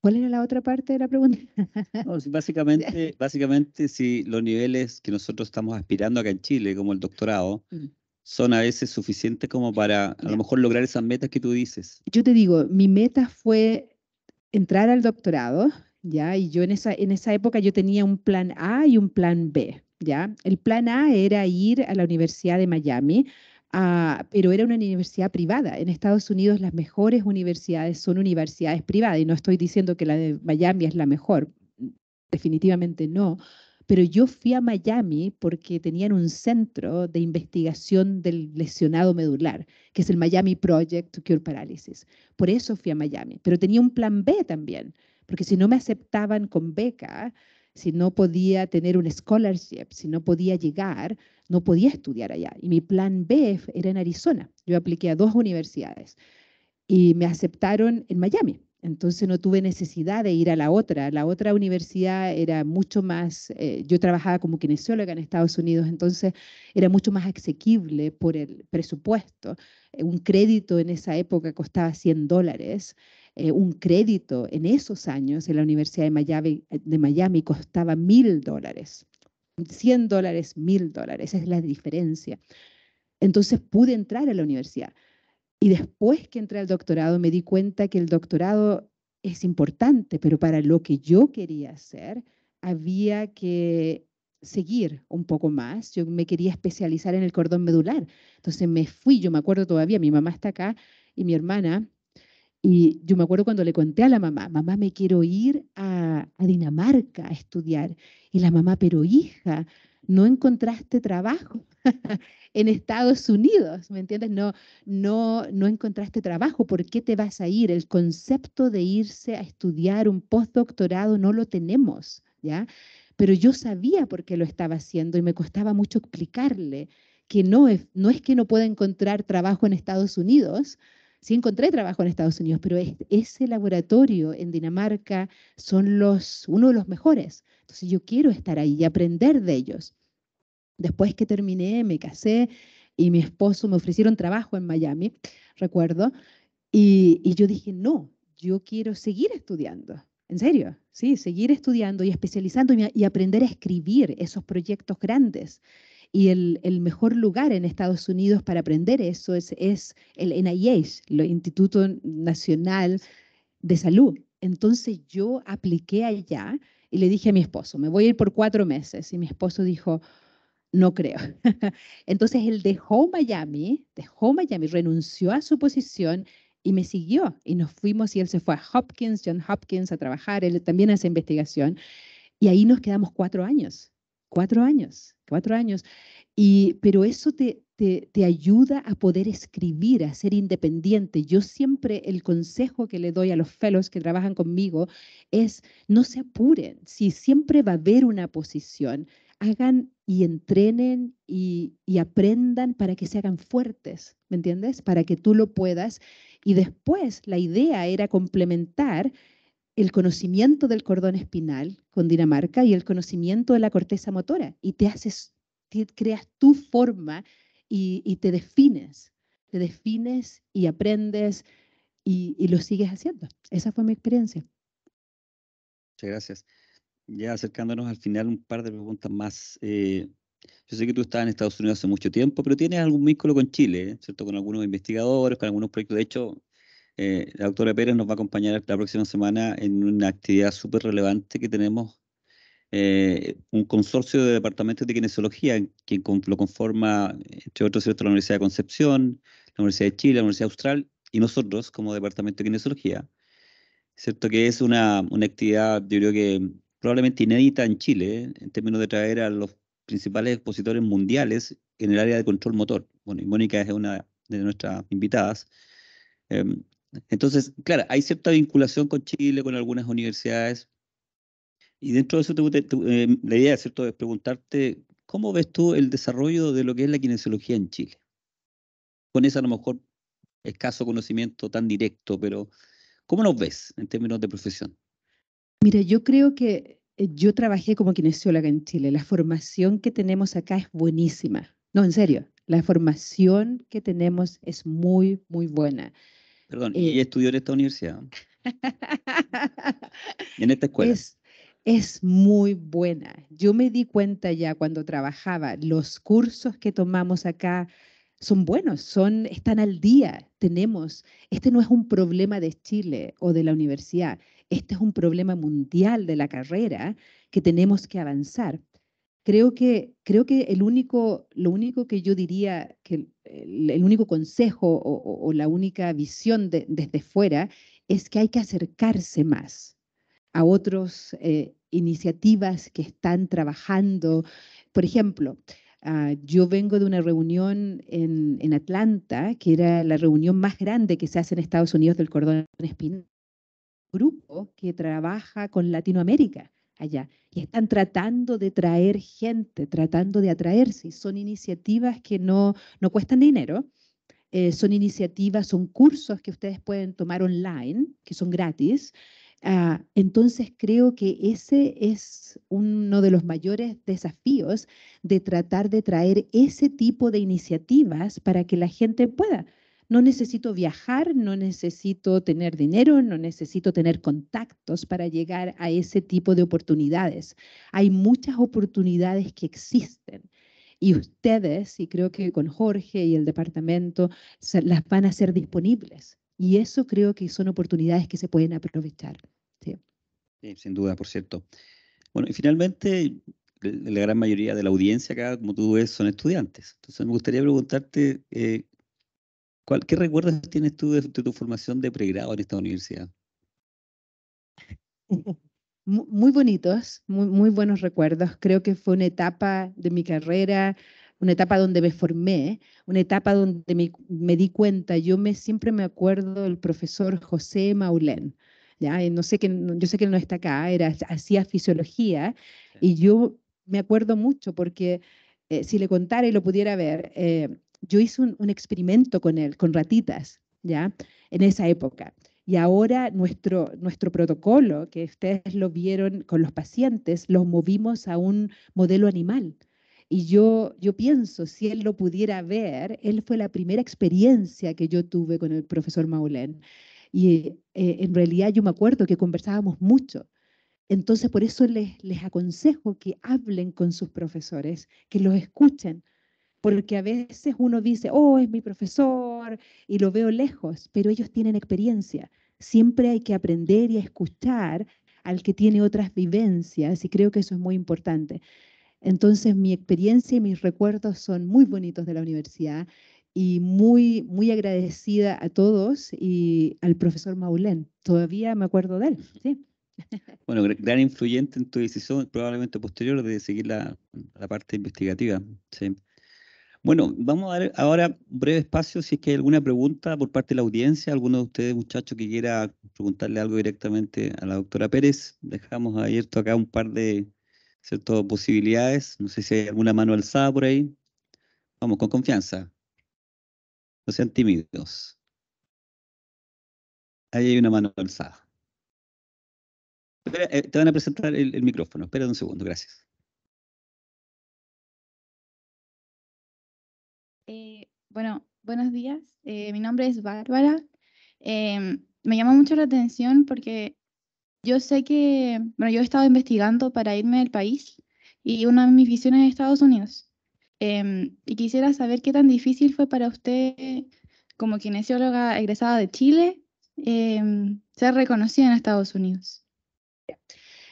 ¿Cuál era la otra parte de la pregunta? básicamente, básicamente, si los niveles que nosotros estamos aspirando acá en Chile, como el doctorado, mm. son a veces suficientes como para a lo mejor lograr esas metas que tú dices. Yo te digo, mi meta fue entrar al doctorado, ¿ya? Y yo en esa, en esa época yo tenía un plan A y un plan B, ¿ya? El plan A era ir a la Universidad de Miami, ah, pero era una universidad privada. En Estados Unidos las mejores universidades son universidades privadas y no estoy diciendo que la de Miami es la mejor, definitivamente no, pero yo fui a Miami porque tenían un centro de investigación del lesionado medular, que es el Miami Project to Cure Paralysis. Por eso fui a Miami, pero tenía un plan B también porque si no me aceptaban con beca, si no podía tener un scholarship, si no podía llegar, no podía estudiar allá. Y mi plan B era en Arizona. Yo apliqué a dos universidades y me aceptaron en Miami. Entonces no tuve necesidad de ir a la otra. La otra universidad era mucho más, eh, yo trabajaba como kinesióloga en Estados Unidos, entonces era mucho más asequible por el presupuesto. Un crédito en esa época costaba 100 dólares eh, un crédito en esos años en la Universidad de Miami, costaba mil dólares. Cien dólares, mil dólares, esa es la diferencia. Entonces pude entrar a la universidad. Y después que entré al doctorado me di cuenta que el doctorado es importante, pero para lo que yo quería hacer había que seguir un poco más. Yo me quería especializar en el cordón medular. Entonces me fui, yo me acuerdo todavía, mi mamá está acá y mi hermana, y yo me acuerdo cuando le conté a la mamá, mamá, me quiero ir a, Dinamarca a estudiar. Y la mamá, pero hija, no encontraste trabajo en Estados Unidos, ¿me entiendes? No, no, no encontraste trabajo, ¿por qué te vas a ir? El concepto de irse a estudiar un postdoctorado no lo tenemos, ¿ya? Pero yo sabía por qué lo estaba haciendo y me costaba mucho explicarle que no es, no es que no pueda encontrar trabajo en Estados Unidos, Sí encontré trabajo en Estados Unidos, pero ese laboratorio en Dinamarca son los, uno de los mejores. Entonces yo quiero estar ahí y aprender de ellos. Después que terminé, me casé y mi esposo me ofrecieron trabajo en Miami, recuerdo, y, yo dije, no, yo quiero seguir estudiando. En serio, sí, seguir estudiando y especializándome y aprender a escribir esos proyectos grandes. Y el, mejor lugar en Estados Unidos para aprender eso es, el NIH, el Instituto Nacional de Salud. Entonces yo apliqué allá y le dije a mi esposo, me voy a ir por cuatro meses. Y mi esposo dijo, no creo. Entonces él dejó Miami, dejó Miami, renunció a su posición y me siguió. Y nos fuimos y él se fue a Hopkins, John Hopkins, a trabajar, él también hace investigación. Y ahí nos quedamos cuatro años. Cuatro años, cuatro años. Y, pero eso te, te, ayuda a poder escribir, a ser independiente. Yo siempre el consejo que le doy a los fellows que trabajan conmigo es no se apuren. Si siempre va a haber una posición, hagan y entrenen y, y aprendan para que se hagan fuertes, ¿me entiendes? Para que tú lo puedas. Y después la idea era complementar el conocimiento del cordón espinal con Dinamarca y el conocimiento de la corteza motora y te haces, creas tu forma y, y, te defines, te defines y aprendes y, lo sigues haciendo. Esa fue mi experiencia. Muchas gracias. Ya acercándonos al final, un par de preguntas más. Eh, yo sé que tú estás en Estados Unidos hace mucho tiempo, pero tienes algún vínculo con Chile, ¿eh? ¿cierto? Con algunos investigadores, con algunos proyectos. De hecho, eh, la doctora Pérez nos va a acompañar la próxima semana en una actividad súper relevante que tenemos, eh, un consorcio de departamentos de kinesiología quien lo conforma, entre otros, ¿cierto? la Universidad de Concepción, la Universidad de Chile, la Universidad Austral y nosotros como departamento de kinesiología. ¿Cierto? Que es una, una actividad, yo creo que probablemente inédita en Chile, en términos de traer a los principales expositores mundiales en el área de control motor. Bueno, y Mónica es una de nuestras invitadas. Em, entonces, claro, hay cierta vinculación con Chile, con algunas universidades. Y dentro de eso, te, eh, la idea es preguntarte, ¿cómo ves tú el desarrollo de lo que es la kinesiología en Chile? Con ese a lo mejor escaso conocimiento tan directo, pero ¿cómo nos ves en términos de profesión? Mira, yo creo que eh, yo trabajé como kinesióloga en Chile. La formación que tenemos acá es buenísima. No, en serio, la formación que tenemos es muy, muy buena. Perdón, ¿y eh, estudió en esta universidad? en esta escuela. Es, muy buena. Yo me di cuenta ya cuando trabajaba, los cursos que tomamos acá son buenos, son, están al día, tenemos. Este no es un problema de Chile o de la universidad, este es un problema mundial de la carrera que tenemos que avanzar creo que, creo que el único, lo único que yo diría, que el, único consejo o, la única visión desde fuera es que hay que acercarse más a otras eh, iniciativas que están trabajando. Por ejemplo, ah, yo vengo de una reunión en, Atlanta, que era la reunión más grande que se hace en Estados Unidos del cordón espinal, grupo que trabaja con Latinoamérica allá. Y están tratando de traer gente, tratando de atraerse. son iniciativas que no, no cuestan dinero. Eh, son iniciativas, son cursos que ustedes pueden tomar online, que son gratis. Ah, entonces creo que ese es uno de los mayores desafíos de tratar de traer ese tipo de iniciativas para que la gente pueda no necesito viajar, no necesito tener dinero, no necesito tener contactos para llegar a ese tipo de oportunidades. Hay muchas oportunidades que existen. Y ustedes, y creo que con Jorge y el departamento, las van a hacer disponibles. Y eso creo que son oportunidades que se pueden aprovechar. Sí, sin duda, por cierto. Bueno, y finalmente, la gran mayoría de la audiencia acá, como tú ves, son estudiantes. Entonces me gustaría preguntarte eh, ¿Qué recuerdos tienes tú de, tu formación de pregrado en esta universidad? Muy bonitos, muy, buenos recuerdos. Creo que fue una etapa de mi carrera, una etapa donde me formé, una etapa donde me, di cuenta. Yo me, siempre me acuerdo del profesor José Maulén. ¿ya? no sé que, yo sé que él no está acá, era, hacía fisiología y yo me acuerdo mucho porque eh, si le contara y lo pudiera ver, eh, yo hice un, experimento con él, con ratitas, ¿ya? En esa época. Y ahora nuestro, nuestro protocolo, que ustedes lo vieron con los pacientes, los movimos a un modelo animal. Y yo, yo pienso, si él lo pudiera ver, él fue la primera experiencia que yo tuve con el profesor Maulén. Y eh, en realidad yo me acuerdo que conversábamos mucho. Entonces, por eso les, les aconsejo que hablen con sus profesores, que los escuchen, porque a veces uno dice, oh, es mi profesor y lo veo lejos, pero ellos tienen experiencia. Siempre hay que aprender y escuchar al que tiene otras vivencias y creo que eso es muy importante. Entonces mi experiencia y mis recuerdos son muy bonitos de la universidad y muy, muy agradecida a todos y al profesor Maulén. Todavía me acuerdo de él. ¿sí? Bueno, gran influyente en tu decisión probablemente posterior de seguir la, la parte investigativa. Sí. Bueno, vamos a dar ahora breve espacio si es que hay alguna pregunta por parte de la audiencia, alguno de ustedes muchachos que quiera preguntarle algo directamente a la doctora Pérez. Dejamos abierto acá un par de ciertas posibilidades. No sé si hay alguna mano alzada por ahí. Vamos, con confianza. No sean tímidos. Ahí hay una mano alzada. Eh, te van a presentar el micrófono. Espera un segundo, gracias. Bueno, buenos días. Eh, mi nombre es Bárbara. Em, me llama mucho la atención porque yo sé que, bueno, yo he estado investigando para irme del país y una de mis visiones es Estados Unidos. Em, y quisiera saber qué tan difícil fue para usted, como kinesióloga egresada de Chile, em, ser reconocida en Estados Unidos.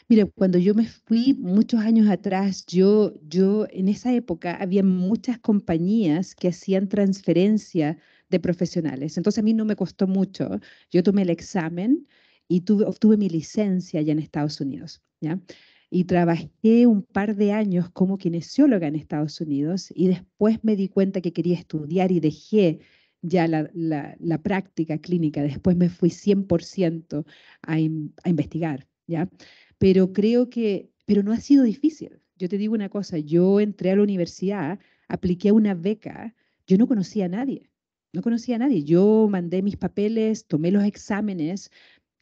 Mire, cuando yo me fui muchos años atrás, yo, yo en esa época había muchas compañías que hacían transferencia de profesionales. Entonces a mí no me costó mucho. Yo tomé el examen y tuve, obtuve mi licencia allá en Estados Unidos. ¿ya? y trabajé un par de años como kinesióloga en Estados Unidos y después me di cuenta que quería estudiar y dejé ya la, la, la práctica clínica. Después me fui 100% a, a investigar, ¿ya? pero creo que, pero no ha sido difícil. Yo te digo una cosa, yo entré a la universidad, apliqué una beca, yo no conocía a nadie, no conocía a nadie. Yo mandé mis papeles, tomé los exámenes,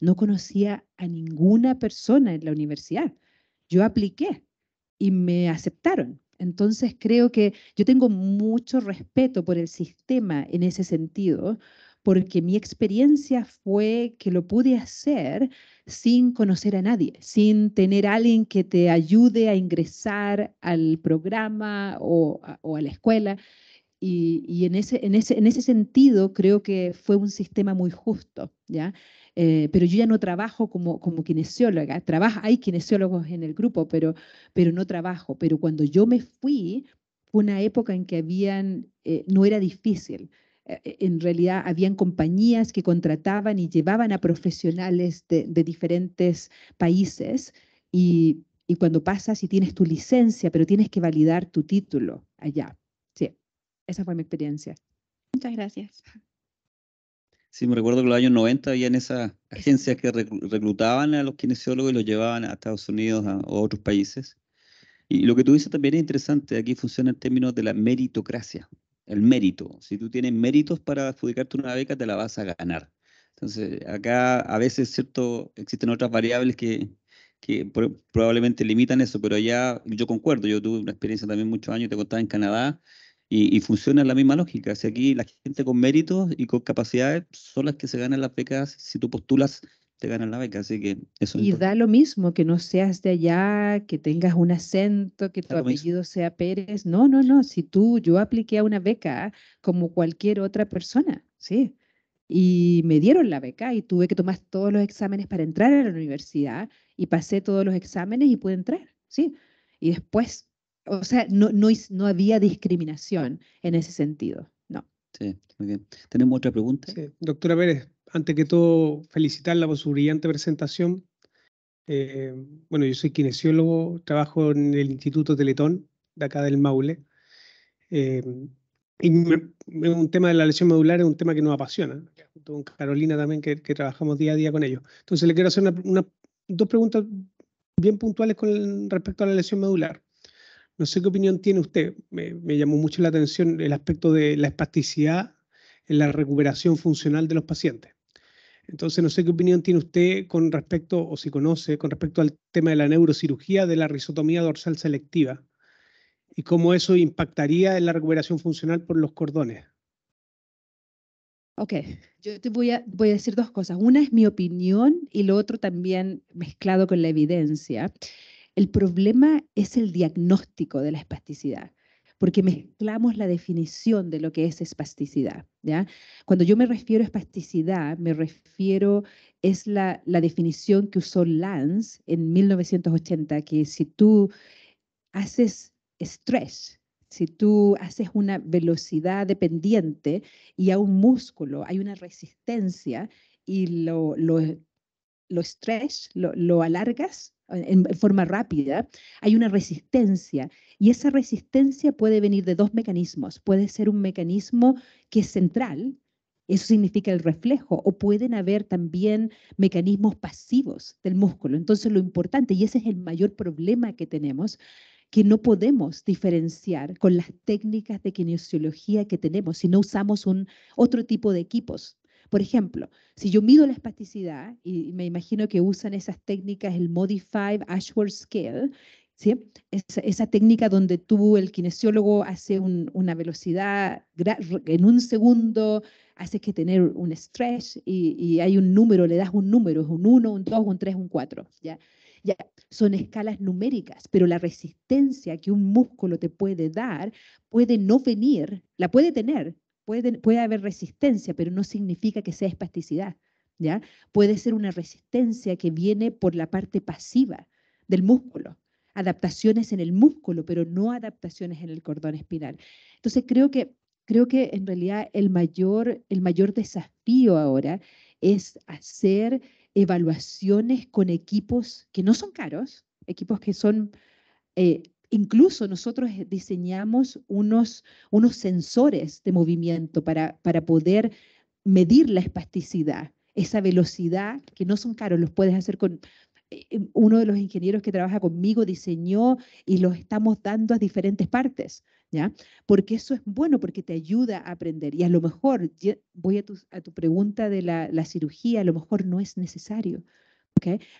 no conocía a ninguna persona en la universidad. Yo apliqué y me aceptaron. Entonces creo que yo tengo mucho respeto por el sistema en ese sentido, porque mi experiencia fue que lo pude hacer sin conocer a nadie, sin tener a alguien que te ayude a ingresar al programa o, a, la escuela. Y, en, ese, en, ese, en, ese, sentido creo que fue un sistema muy justo, ¿ya? Eh, pero yo ya no trabajo como, como kinesióloga, trabaja, hay kinesiólogos en el grupo, pero, pero no trabajo. Pero cuando yo me fui, fue una época en que habían, eh, no era difícil, eh, eh, en realidad habían compañías que contrataban y llevaban a profesionales de, diferentes países y, y, cuando pasas y tienes tu licencia, pero tienes que validar tu título allá. Sí, esa fue mi experiencia. Muchas gracias. Sí, me recuerdo que en los años 90 en esas agencias que reclutaban a los kinesiólogos y los llevaban a Estados Unidos a, a otros países. Y lo que tú dices también es interesante, aquí funciona el término de la meritocracia el mérito. Si tú tienes méritos para adjudicarte una beca, te la vas a ganar. Entonces, acá a veces, ¿cierto? Existen otras variables que, que probablemente limitan eso, pero ya yo concuerdo, yo tuve una experiencia también muchos años, te contaba en Canadá, y, funciona la misma lógica. si aquí la gente con méritos y con capacidades son las que se ganan las becas si tú postulas te ganan la beca, así que eso. Y da lo mismo que no seas de allá, que tengas un acento, que tu apellido sea Pérez. No, no, no. Si tú, yo apliqué a una beca como cualquier otra persona, sí. Y me dieron la beca y tuve que tomar todos los exámenes para entrar a la universidad y pasé todos los exámenes y pude entrar, sí. Y después, o sea, no, no, no había discriminación en ese sentido. Sí, muy bien. ¿Tenemos otra pregunta? Sí. Doctora Pérez, antes que todo, felicitarla por su brillante presentación. Eh, bueno, yo soy kinesiólogo, trabajo en el Instituto Teletón, de acá del Maule. Eh, y un tema de la lesión medular es un tema que nos apasiona, junto con Carolina también, que, trabajamos día a día con ellos. Entonces, le quiero hacer dos preguntas bien puntuales con respecto a la lesión medular. No sé qué opinión tiene usted. Me, me, llamó mucho la atención el aspecto de la espasticidad en la recuperación funcional de los pacientes. Entonces, no sé qué opinión tiene usted con respecto, o si conoce, con respecto al tema de la neurocirugía de la risotomía dorsal selectiva y cómo eso impactaría en la recuperación funcional por los cordones. Ok, yo te voy a, voy a decir dos cosas. Una es mi opinión y lo otro también mezclado con la evidencia. El problema es el diagnóstico de la espasticidad porque mezclamos la definición de lo que es espasticidad. ¿ya? Cuando yo me refiero a espasticidad, me refiero, es la, definición que usó Lance en 1980, que si tú haces estrés, si tú haces una velocidad dependiente y a un músculo hay una resistencia y lo, lo, stretch, lo, lo alargas, en, forma rápida, hay una resistencia y esa resistencia puede venir de dos mecanismos. Puede ser un mecanismo que es central, eso significa el reflejo, o pueden haber también mecanismos pasivos del músculo. Entonces lo importante, y ese es el mayor problema que tenemos, que no podemos diferenciar con las técnicas de kinesiología que tenemos si no usamos un otro tipo de equipos por ejemplo, si yo mido la espasticidad, y me imagino que usan esas técnicas, el Modified Ashworth Scale, ¿sí? Esa, técnica donde tú, el kinesiólogo, hace una velocidad en un segundo, haces que tener un stretch y, hay un número, le das un número, es un 1, un 2, un 3, un 4. ¿ya? Ya, son escalas numéricas, pero la resistencia que un músculo te puede dar puede no venir, la puede tener, Puede, haber resistencia, pero no significa que sea espasticidad. ¿ya? Puede ser una resistencia que viene por la parte pasiva del músculo, adaptaciones en el músculo, pero no adaptaciones en el cordón espinal. Entonces creo que, creo que en realidad el mayor, el mayor desafío ahora es hacer evaluaciones con equipos que no son caros, equipos que son eh, Incluso nosotros eh, diseñamos unos, unos sensores de movimiento para, poder medir la espasticidad, esa velocidad, que no son caros, los puedes hacer con... Eh, eh, uno de los ingenieros que trabaja conmigo diseñó y los estamos dando a diferentes partes, ¿ya? Porque eso es bueno, porque te ayuda a aprender. Y a lo mejor, voy a tu, pregunta de la, la cirugía, a lo mejor no es necesario.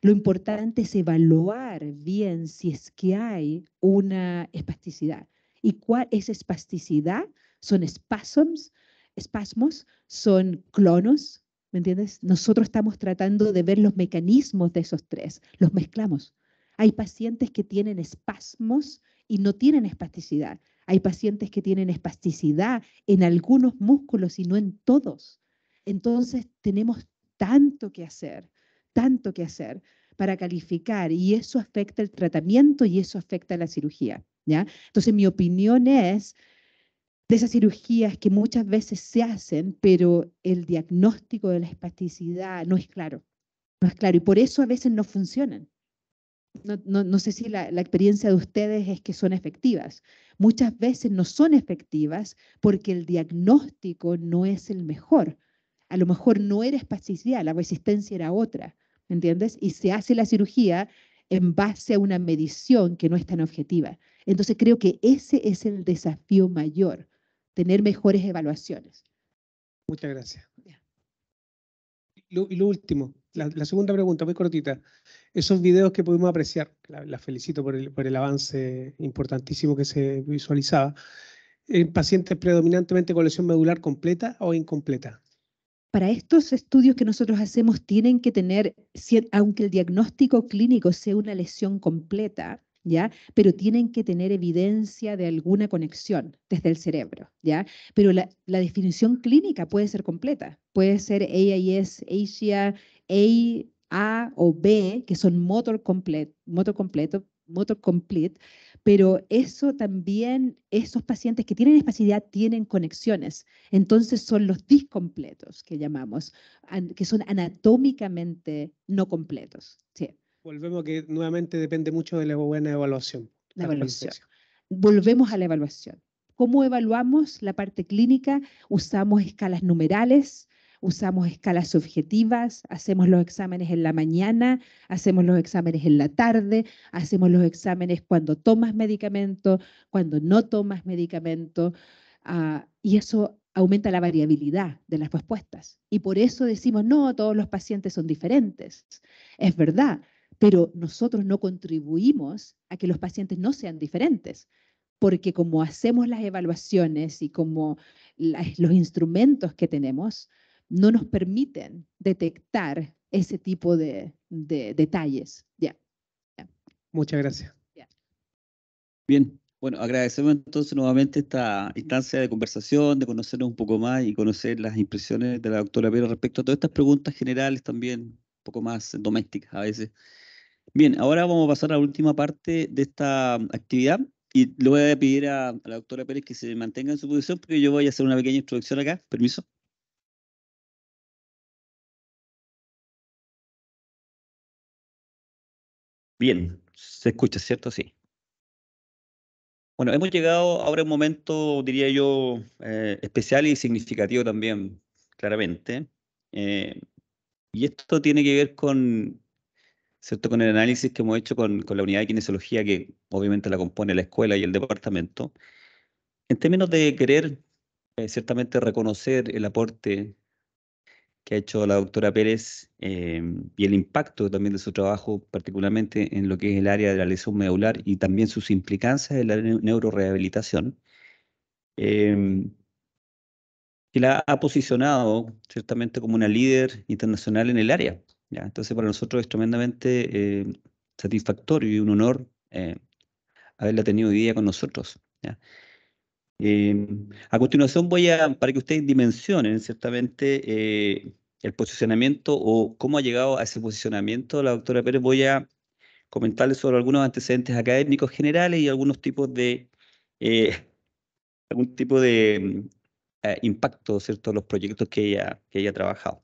Lo importante es evaluar bien si es que hay una espasticidad. ¿Y cuál es espasticidad? Son espasmos, espasmos, son clonos, ¿me entiendes? Nosotros estamos tratando de ver los mecanismos de esos tres, los mezclamos. Hay pacientes que tienen espasmos y no tienen espasticidad. Hay pacientes que tienen espasticidad en algunos músculos y no en todos. Entonces tenemos tanto que hacer tanto que hacer para calificar y eso afecta el tratamiento y eso afecta la cirugía. ¿ya? Entonces, mi opinión es de esas cirugías que muchas veces se hacen, pero el diagnóstico de la espasticidad no es claro. No es claro y por eso a veces no funcionan. No, no, no, sé si la, la, experiencia de ustedes es que son efectivas. Muchas veces no son efectivas porque el diagnóstico no es el mejor. A lo mejor no era espasticidad, la resistencia era otra. ¿entiendes? Y se hace la cirugía en base a una medición que no es tan objetiva. Entonces creo que ese es el desafío mayor, tener mejores evaluaciones. Muchas gracias. y lo último, la, segunda pregunta, muy cortita. Esos videos que pudimos apreciar, las la felicito por el, por el, avance importantísimo que se visualizaba, en eh, pacientes predominantemente con lesión medular completa o incompleta para estos estudios que nosotros hacemos tienen que tener, aunque el diagnóstico clínico sea una lesión completa, ¿Ya? Pero tienen que tener evidencia de alguna conexión desde el cerebro, ¿ya? Pero la, definición clínica puede ser completa, puede ser AIS, Asia, A, o B, que son motor, motor completo, motor complete, pero eso también, esos pacientes que tienen espacidad tienen conexiones, entonces son los discompletos que llamamos, que son anatómicamente no completos. Volvemos que nuevamente depende mucho de la buena evaluación. La evaluación. Volvemos a la evaluación. ¿Cómo evaluamos la parte clínica? Usamos escalas numerales, usamos escalas subjetivas, hacemos los exámenes en la mañana, hacemos los exámenes en la tarde, hacemos los exámenes cuando tomas medicamento, cuando no tomas medicamento, ah, y eso aumenta la variabilidad de las respuestas. Y por eso decimos, no, todos los pacientes son diferentes. Es verdad, pero nosotros no contribuimos a que los pacientes no sean diferentes, porque como hacemos las evaluaciones y como los instrumentos que tenemos, no nos permiten detectar ese tipo de, detalles. Muchas gracias. Bien, bueno, agradecemos entonces nuevamente esta instancia de conversación, de conocernos un poco más y conocer las impresiones de la doctora Pérez respecto a todas estas preguntas generales también, un poco más domésticas a veces. Bien, ahora vamos a pasar a la última parte de esta actividad y le voy a pedir a la doctora Pérez que se mantenga en su posición porque yo voy a hacer una pequeña introducción acá, permiso. Bien, se escucha, ¿cierto? Sí. Bueno, hemos llegado ahora a un momento, diría yo, eh, especial y significativo también, claramente. Eh, y esto tiene que ver con, ¿cierto? con el análisis que hemos hecho con, la unidad de kinesiología, que obviamente la compone la escuela y el departamento, en términos de querer eh, ciertamente reconocer el aporte que ha hecho la doctora Pérez eh, y el impacto también de su trabajo, particularmente en lo que es el área de la lesión medular y también sus implicancias en la neurorehabilitación, eh, que la ha posicionado ciertamente como una líder internacional en el área. Entonces para nosotros es tremendamente eh, satisfactorio y un honor eh, haberla tenido hoy día con nosotros. Em, a continuación voy a, para que ustedes dimensionen ciertamente eh, el posicionamiento o cómo ha llegado a ese posicionamiento la doctora Pérez, voy a comentarles sobre algunos antecedentes académicos generales y algunos tipos de, eh, algún tipo de eh, impacto, ¿cierto?, los proyectos que ella, que ha trabajado.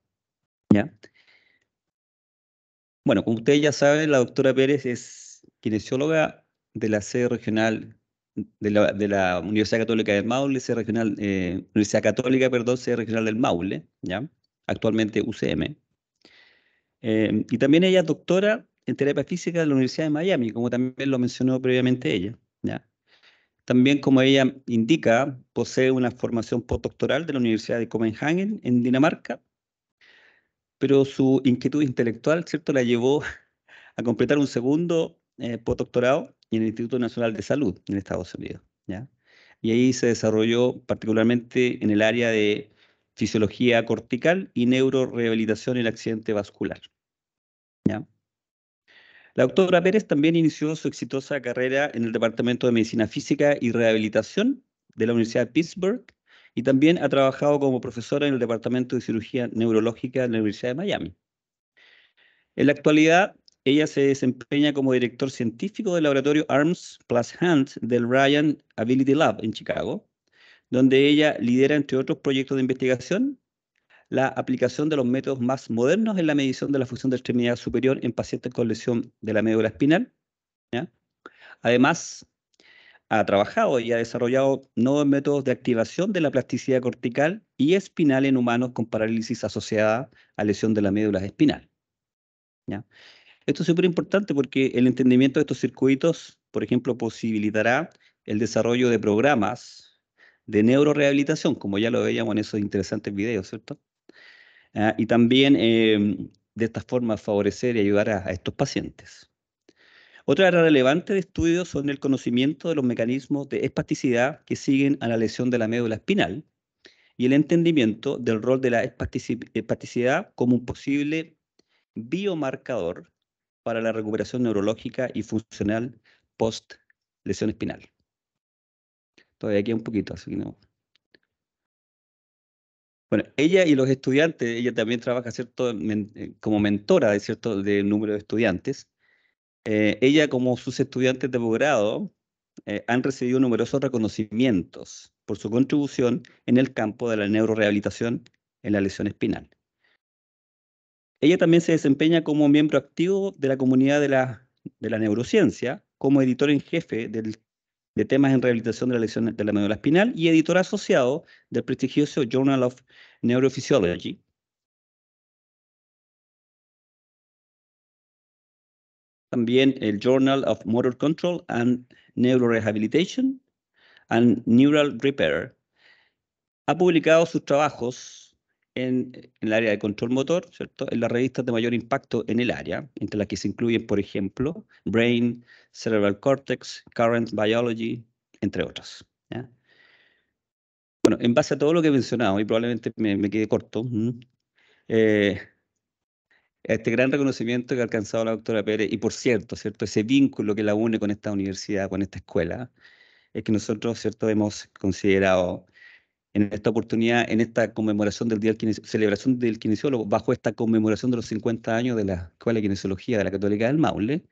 Bueno, como ustedes ya saben, la doctora Pérez es kinesióloga de la sede regional de la, Universidad Católica del Maule, regional, eh, Universidad Católica, perdón, regional del Maule, ¿ya? actualmente UCM. Eh, y también ella es doctora en terapia física de la Universidad de Miami, como también lo mencionó previamente ella. ¿ya? También, como ella indica, posee una formación postdoctoral de la Universidad de Copenhagen en Dinamarca, pero su inquietud intelectual, ¿cierto?, la llevó a completar un segundo eh, postdoctorado en el Instituto Nacional de Salud en Estados Unidos. ¿ya? Y ahí se desarrolló particularmente en el área de fisiología cortical y neurorehabilitación en el accidente vascular. La doctora Pérez también inició su exitosa carrera en el Departamento de Medicina Física y Rehabilitación de la Universidad de Pittsburgh y también ha trabajado como profesora en el Departamento de Cirugía Neurológica de la Universidad de Miami. En la actualidad ella se desempeña como director científico del laboratorio ARMS Plus Hands del Ryan Ability Lab en Chicago, donde ella lidera, entre otros proyectos de investigación, la aplicación de los métodos más modernos en la medición de la función de extremidad superior en pacientes con lesión de la médula espinal. Además, ha trabajado y ha desarrollado nuevos métodos de activación de la plasticidad cortical y espinal en humanos con parálisis asociada a lesión de la médula espinal. ¿ya? Esto es súper importante porque el entendimiento de estos circuitos, por ejemplo, posibilitará el desarrollo de programas de neurorehabilitación, como ya lo veíamos en esos interesantes videos, ¿cierto? Ah, y también em, de esta forma favorecer y ayudar a, estos pacientes. Otra relevante de estudio son el conocimiento de los mecanismos de espasticidad que siguen a la lesión de la médula espinal y el entendimiento del rol de la espasticidad como un posible biomarcador para la recuperación neurológica y funcional post lesión espinal. Todavía aquí un poquito, así que no. Bueno, ella y los estudiantes, ella también trabaja ¿cierto? Eh, como mentora de cierto de número de estudiantes. Eh, ella, como sus estudiantes de posgrado, eh, han recibido numerosos reconocimientos por su contribución en el campo de la neurorehabilitación en la lesión espinal. Ella también se desempeña como miembro activo de la comunidad de la, neurociencia, como editor en jefe de temas en rehabilitación de la lesión de la médula espinal y editor asociado del prestigioso Journal of Neurophysiology. También el Journal of Motor Control and Neurorehabilitation and Neural Repair. Ha publicado sus trabajos eh, en, el área de control motor, ¿cierto? En las revistas de mayor impacto en el área, entre las que se incluyen, por ejemplo, Brain, Cerebral Cortex, Current Biology, entre otras. Bueno, en base a todo lo que he mencionado, y probablemente me, quede corto, eh, este gran reconocimiento que ha alcanzado la doctora Pérez, y por cierto, ¿cierto? ese vínculo que la une con esta universidad, con esta escuela, es que nosotros ¿cierto? hemos considerado en esta oportunidad, en esta conmemoración del Día celebración del kinesiólogo, bajo esta conmemoración de los 50 años de la Escuela de Kinesiología de la Católica del Maule,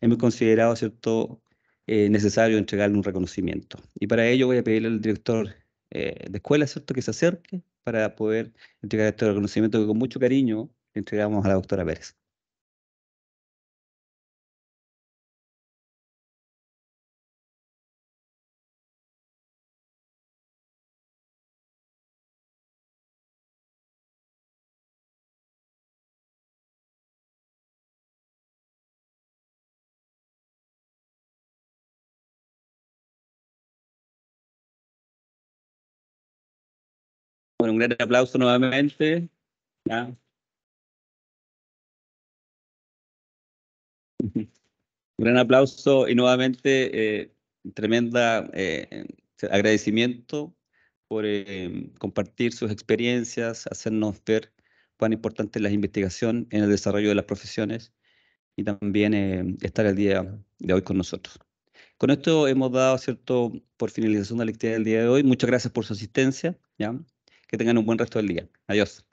hemos considerado ¿cierto? Eh, necesario entregarle un reconocimiento. Y para ello voy a pedirle al director eh, de escuela ¿cierto? que se acerque para poder entregar este reconocimiento que con mucho cariño entregamos a la doctora Pérez. un gran aplauso nuevamente. ¿Ya? Un gran aplauso y nuevamente eh, tremenda eh, agradecimiento por eh, compartir sus experiencias, hacernos ver cuán importante es la investigación en el desarrollo de las profesiones y también eh, estar el día de hoy con nosotros. Con esto hemos dado, ¿cierto?, por finalización la actividad del día de hoy. Muchas gracias por su asistencia. ¿ya? Que tengan un buen resto del día. Adiós.